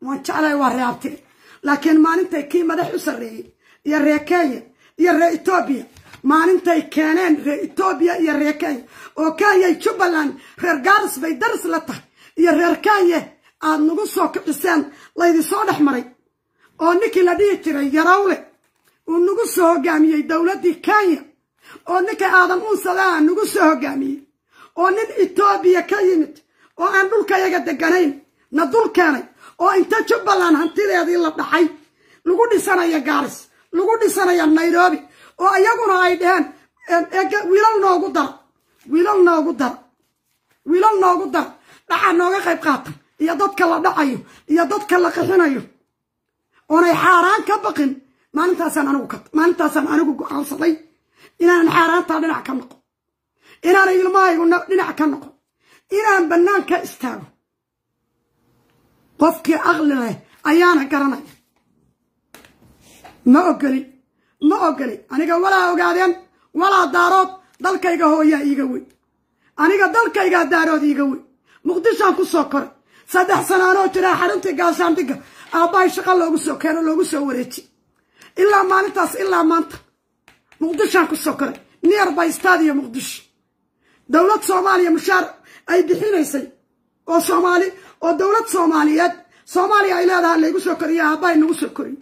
waan jeclay waa reabteen laakiin maalintay kii madax u sarreeyey iyo ree kenya iyo ree etoobiya maalintay keeneen reer etoobiya iyo ree kenya oo kenya jubbaland reer gaaris bay daris la tahay iyo reer kenya aad nagu soo kiciseen laydinsoo dhex maray oo ninkii la dhihi jiray yarawle uu nagu soo hogaamiyey dowladdii kenya oo ninka aadam uunsadaa nagu soo hogaamiyey oo nin etoobiya ka yimid oo aan dhulkayaga deganayn na dul keenay oo inta jubbaland hantideedii la dhaxay lagu dhisanaya gaaris lagu dhisanaya nairobi oo iyaguna ay dhaheen wiilal noogu dar wiilal noogu dar wiilal noogu dar dhaca nooga qayb qaata iyo dadka la dhacayo iyo dadka la qixinayo oonay xaaraan ka baqin maalintaasaan anigu ka maalintaasaan anigu go-aansaday inaanan xaaraantaa dhinac ka noqo inaanay ilmahaygu dhinac ka noqo inaan bannaan ka istaago qofkii aqli leh ayaana garanaya ma ogolin ma ogolin aniga walaa ogaadeen walaa daarood dalkayga hooyaa iiga weyn aniga dalkaygaa daarood iiga weyn muqdishaan ku soo koray saddex sanaanoo jiraa xarintii gaashaandhigga aabbahay shaqo loogu soo keeno loogu soo wareeji ilaa maalintaas ilaa maanta muqdishaan ku soo koray neer by stadiyo muqdisho dowlad soomaaliya mushaar ay bixinaysay oo soomaali oo dowlad soomaaliyeed soomaaliya ay leedaha laygu soo koriyo aabbahay nagu soo koriy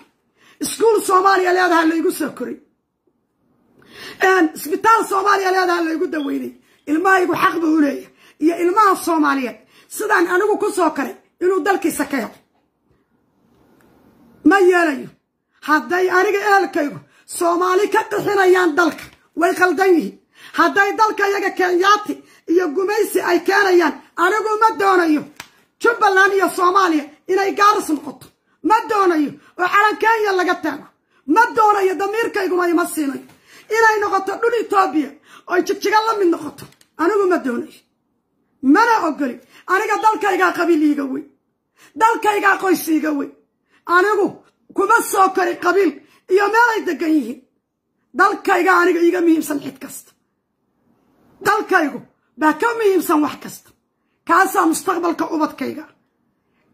iskuul soomaaliya leedaha laygu soo koriy isbitaal soomaaliya leedaha laygu daweynay ilmahaygu xaq buu u leeyahay iyo ilmaha soomaaliyeed sidaan anigu ku soo karay inuu dalkiisa ka helo ma yeelayo hadday aniga ehelkaygu soomaali ka qixinayaan dalka way khaldan yihiin hadday dalka iyaga kenyaati iyo gumaysi ay keenayaan anigu ma doonayo jubbaland iyo soomaaliya inay gaaris noqoto ma doonayo oo calan kenya laga taago ma doonayo damiirkayguna ima siinayo inay noqoto dhul etoobiya oo jigjiga la mid noqoto anigu ma doonayo mana ogoli aniga dalkaygaa qabiiliiga wey dalkaygaa qoysiiga wey anigu kuma soo kari qabiil iyo meelay degan yihiin dalkayga aniga iiga muhiimsan xid kasta dalkaygu baa ka muhiimsan wax kasta kaasaa mustaqbalka ubadkayga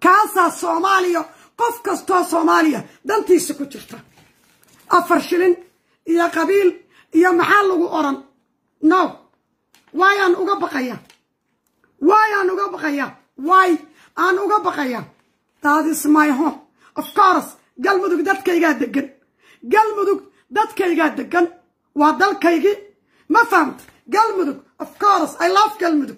kaasaa soomaaliya qof kastoo soomaaliya dantiisa ku jirta afar shilin iyo qabiil iyo maxaa lagu odhan no waayaan uga baqayaa waay aan uga baqayaa waay aan uga baqayaa taadis my home of course galmudug dadkaygaa degan galmudug dadkaygaa degan waa dalkaygii ma fahamta galmudug of course i love galmudug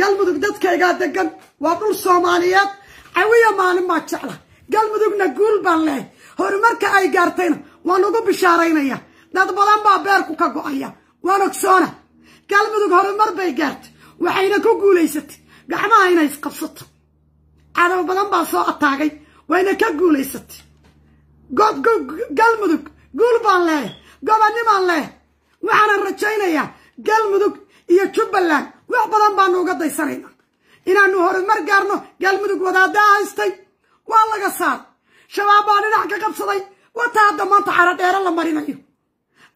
galmudug dadkaygaa degan waa dhul soomaaliyeed cawiya maalin baa jecla galmudugna guul baan leehay horumarka ay gaartayna waan ugu bishaaraynaya dad badan baa beerku ka go'aya waan ogsoona galmudug horumar bay gaartay waxayna ku guulaysatay gacmaha inay isqabsato cadab badan baa soo ataagay wayna ka guulaysatay goob galmudug guul baan leeyahay gobanimaan leeyahay waxaana rajaynayaa galmudug iyo jubbaland wax badan baanu uga daysanayna inaanu horumar gaarno galmudug wadaadaa haystay waa laga saar shabaab baa dhinac ka qabsaday wata hadda maanta xaradheero la marinayo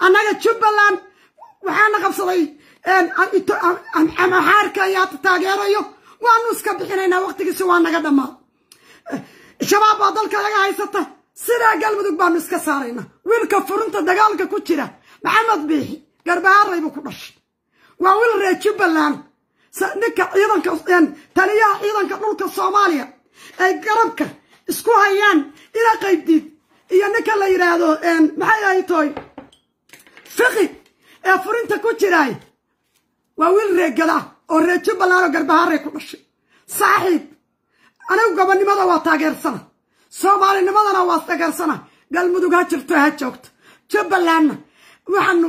annaga jubbaland waxaana qabsaday amahaarka ayaa taageerayo waanu iska bixinaynaa waqtigiisi waa naga dhammaa eh, shabaab baa dalka laga haysata sidaa galmudug baanu iska saaraynaa wiilka furunta dagaalka ku jira maxamed biixi garbaharaybu ku dhashay waa wiil reeji ballaan ninka ciidanka taliyaha ciidanka dhulka soomaaliya ay garabka isku hayaan ila qaybdiid iyo ninka la yidhaahdo maxay ahaytoy fiqi ee furinta ku jiraay waa wiil reegada ah oo reejo ballaaro garbahaaray ku dhashay saaxiib anigu gabanimada waa taageersana soomaalinimadana waa taageersana galmudug ha jirto ha joogto jubbalandna waxaanu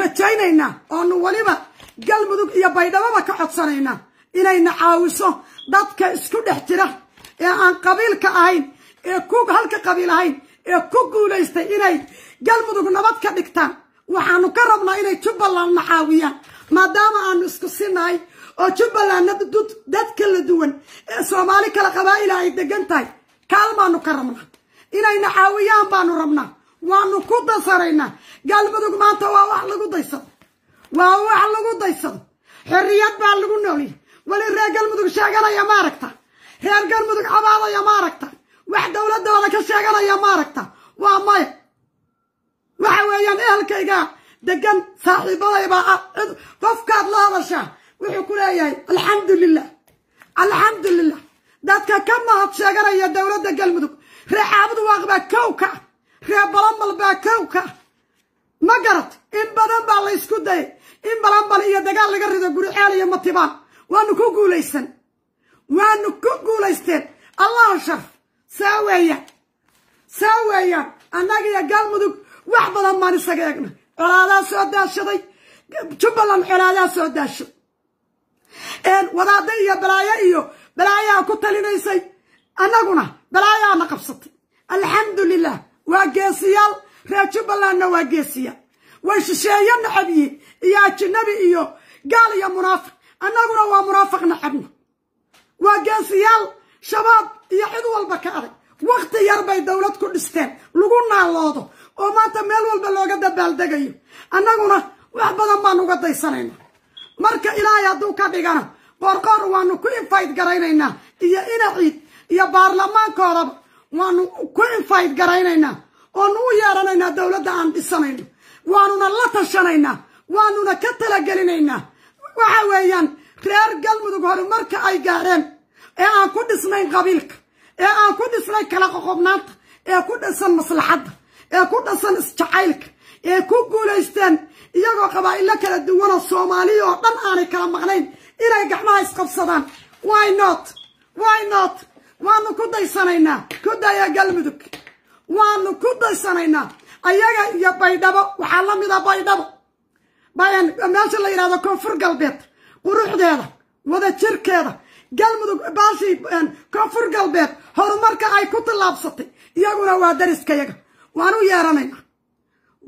rajaynaynaa oonu weliba galmudug iyo baydhababa ka codsanaynaa inayna caawiso dadka isku dhex jira ee aan qabiilka ahayn ee ku halka qabiil ahayn ee ku guulaystay inay galmudug nabad ka dhigtaan waxaanu ka rabnaa inay jubbaland na caawiyaan maadaama aanu isku sinnahay oo jubbaland dad kala duwan ee soomaali kala qabaa'ila ay degan tahay kaal kaalmaanu ka rabnaa inayna caawiyaan baanu rabnaa waanu ku dasaraynaa galmudug maanta waa wax lagu daysado waa wax lagu daysado xorriyad baa lagu nooliyay weli reer galmudug sheeganaya ma aragta reer galmudug cabaadaya ma aragta wax dowladooda ka sheeganaya ma aragta waa maya waxa weeyaan ehelkayga degan saaxiibadaybaa ah qofkaad la hadashaa wuxuu ku leeyahay alxamdulilah alxamdulilah dadka ka mahad sheeganaya dowladda galmudug ree caabud waaqi baa kow ka ah ree balamal baa kow ka ah ma garad in badan baa la ysku dayay in balanbal iyo dagaal laga rido guriceel iyo matibaan waanu ku guulaysan waanu ku guulaysteen allaha sharf saa weeyaan saa weeyaan annaga iyo galmudug wax badan maan isaga eegna colaadaa soo daashaday jubbaland colaadaa soo daashaday wadaadda iyo balaayo iyo balaayaa ku talinaysay annaguna balaayaana qabsatay alxamdu alxamdulilaah waa geesiyaal reer jubbalandna waa geesiyaal way shisheeyo nacab iyo ajinabi iyo gaal iyo munaafiq annaguna waa munaafiq nacabna waa geesiyaal shabaab iyo cid walba ka adag wakhti yar bay dowlad ku dhisteen lagu naaloodo oo maanta meel walba looga dabaaldegayo annaguna wax badan baan uga daysanayna marka ilaahay hadduu ka dhigana qoorqoor waanu ku infayt garaynaynaa iyo inaciid iyo baarlamaankoodaba waanu ku infayt garaynaynaa oonu u yeeranaynaa dowladda aan dhisanayno waanuna la tashanaynaa waanuna ka talagelinaynaa waxa weeyaan reer galmudug horumarka ay gaadheen ee aan ku dhisnayn qabiilka ee aan ku dhisnayn kala qoqobnaanta ee ku dhisan maslaxadda ee ku dhasan isjacaylka ee ku guulaysteen iyagoo qabaa'illo kala duwanoo soomaaliya oo dhan aanay kala maqnayn inay gacmaha isqabsadaan wy not wy not waanu ku daysanaynaa ku daya galmudug waanu ku daysanaynaa ayaga iyo baydhabo waxaa la mida baydhabo meesha la yidhahdo koonfur galbeed quruxdeeda wada jirkeeda galmudug baashii koonfur galbeed horumarka ay ku tallaabsatay iyaguna waa dariskayaga waan u yeeranaynaa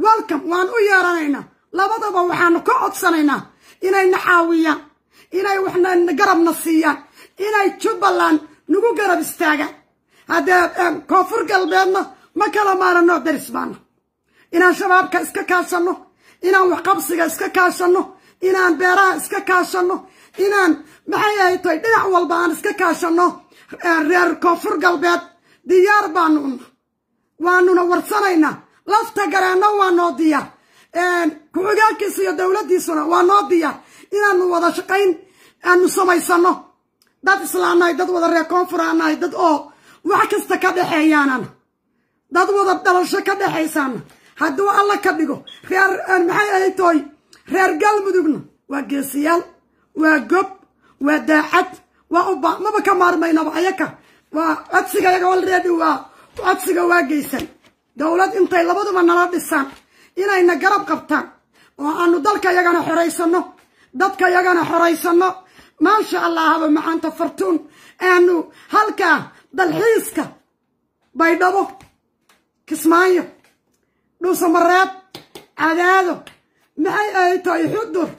welcome waan u yeeranaynaa labadaba waxaanu ka codsanaynaa inay na naxaawiyaan inay waxna garabna siiyaan inay jubbaland nagu garab istaagaan haddee ehm, koonfur galbeedna ma kala maalanoo daris baana inaan shabaabka iska kaashanno inaan waxqabsiga iska kaashanno inaan beeraha iska kaashanno inaan maxay ahaytay dhinac walba aan iska kaashanno ehm, reer koonfur galbeed diyaar baanu una waanuna warsanaynaa lafta gareenna waa noo diyaar ku-xigaalkiisa iyo dowladdiisuna waa noo diyaar inaanu wada shaqayn aanu samaysano dad islaanahay dad wada reer koonfuraanahay dad oo wax kasta ka dhexeeyaanana dad wada dhalasho ka dhexaysaana hadduu alla ka dhigo reer maxay ahayd tooy reer galmudugna waa geesiyaal waa gob waa daacad waa uba maba ka maarmaynaba ayaka waa codsiga yaga walreedi waa codsiga waa geysan dowlad intay labaduba nala dhisaan inayna garab qabtaan oo aanu dalka yagana xoraysanno dadka yagana xoraysanno maasha allahaba macaanta fartuun aanu halkaa dalxiiska baydhabo kismaayo dhuusamareeb cadaado maxay ay tahay xudur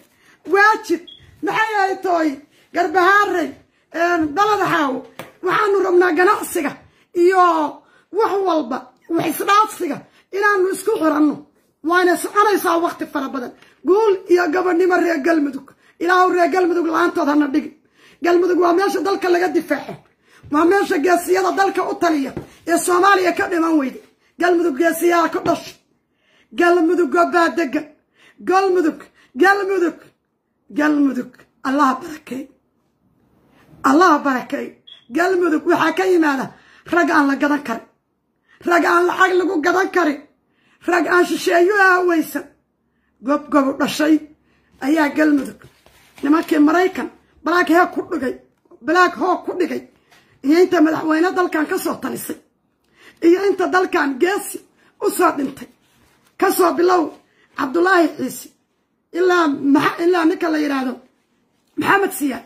waajib maxay ay tahay garbahaarey dalada xaawo waxaanu rabnaa ganacsiga iyo wax walba wax isdhaafsiga inaanu isku xiranno waana soconaysaa wakhti fara badan guul iyo gabadhnimo reer galmudug ilaahu reer galmudug la-aantood hana dhigin galmudug waa meesha dalka laga difaaco waa meesha geesiyada dalka u taliya ee soomaaliya ka dhiman weyda galmudug geesiyaha ku dhasha galmudug waa degan galmudug galmudug galmudug allaha barakey allaha barakey galmudug waxaa ka yimaada rag aan la gadan karin rag aan lacag lagu gadan karin rag aan shisheeyo aaweysan ah gobgobu dhashay ayaa galmudug nimankii maraykan balaag hee ku dhigay black hoo ku dhigay iyo inta madaxweyne dalkan ka soo talisay iyo inta dalkan geesi u soo dhintay ka soo bilow cabdulaahi ciise ilaa ilaa ninka la yidhaahdo maxamed siyaad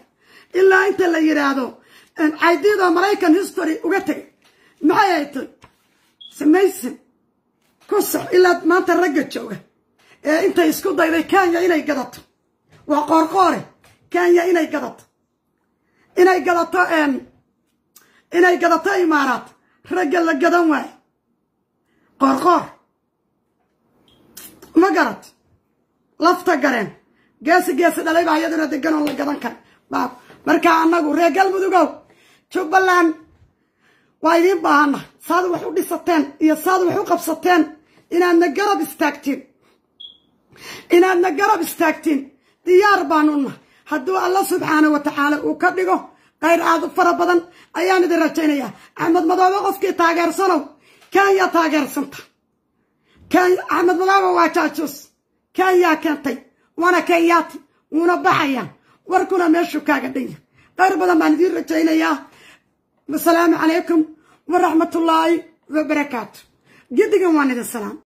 ilaa inta la yidhaahdo caydiyadoo maraykan history uga tegay maxay ay tay samaysid kosox ilaad maanta ragga jooga ee intay isku dayday kenya inay gadato waa qoorqoore kenya inay gadato inay gadato inay gadato imaaraad ragga la gadan waayo qoorqoor ma garad lafta gareen geesi geesi dhalay baa iyaduna degan oon la gadan kara markaa annagu reer galmudugow jubbaland waa idiin baahannahay saad wax u dhisateen iyo saad wax u qabsateen inaadna garab istaagtiin inaadna garab istaagtiin diyaar baanu hadduu alla subxaana watacaala uu ka dhigo qayr aadu fara badan ayaan idin rajaynayaa axmed madoobe qofkii taageersanow kenya taageersanta axmed madoobe waa jaajus kenyaa keentay waana kenyaati wuuna baxayaa warkuna meeshuu kaaga dhanya qayr badan baan idiin rajaynayaa wassalaamu calaykum waraxmatullaahi wabarakaatu gedigan waan idin salaam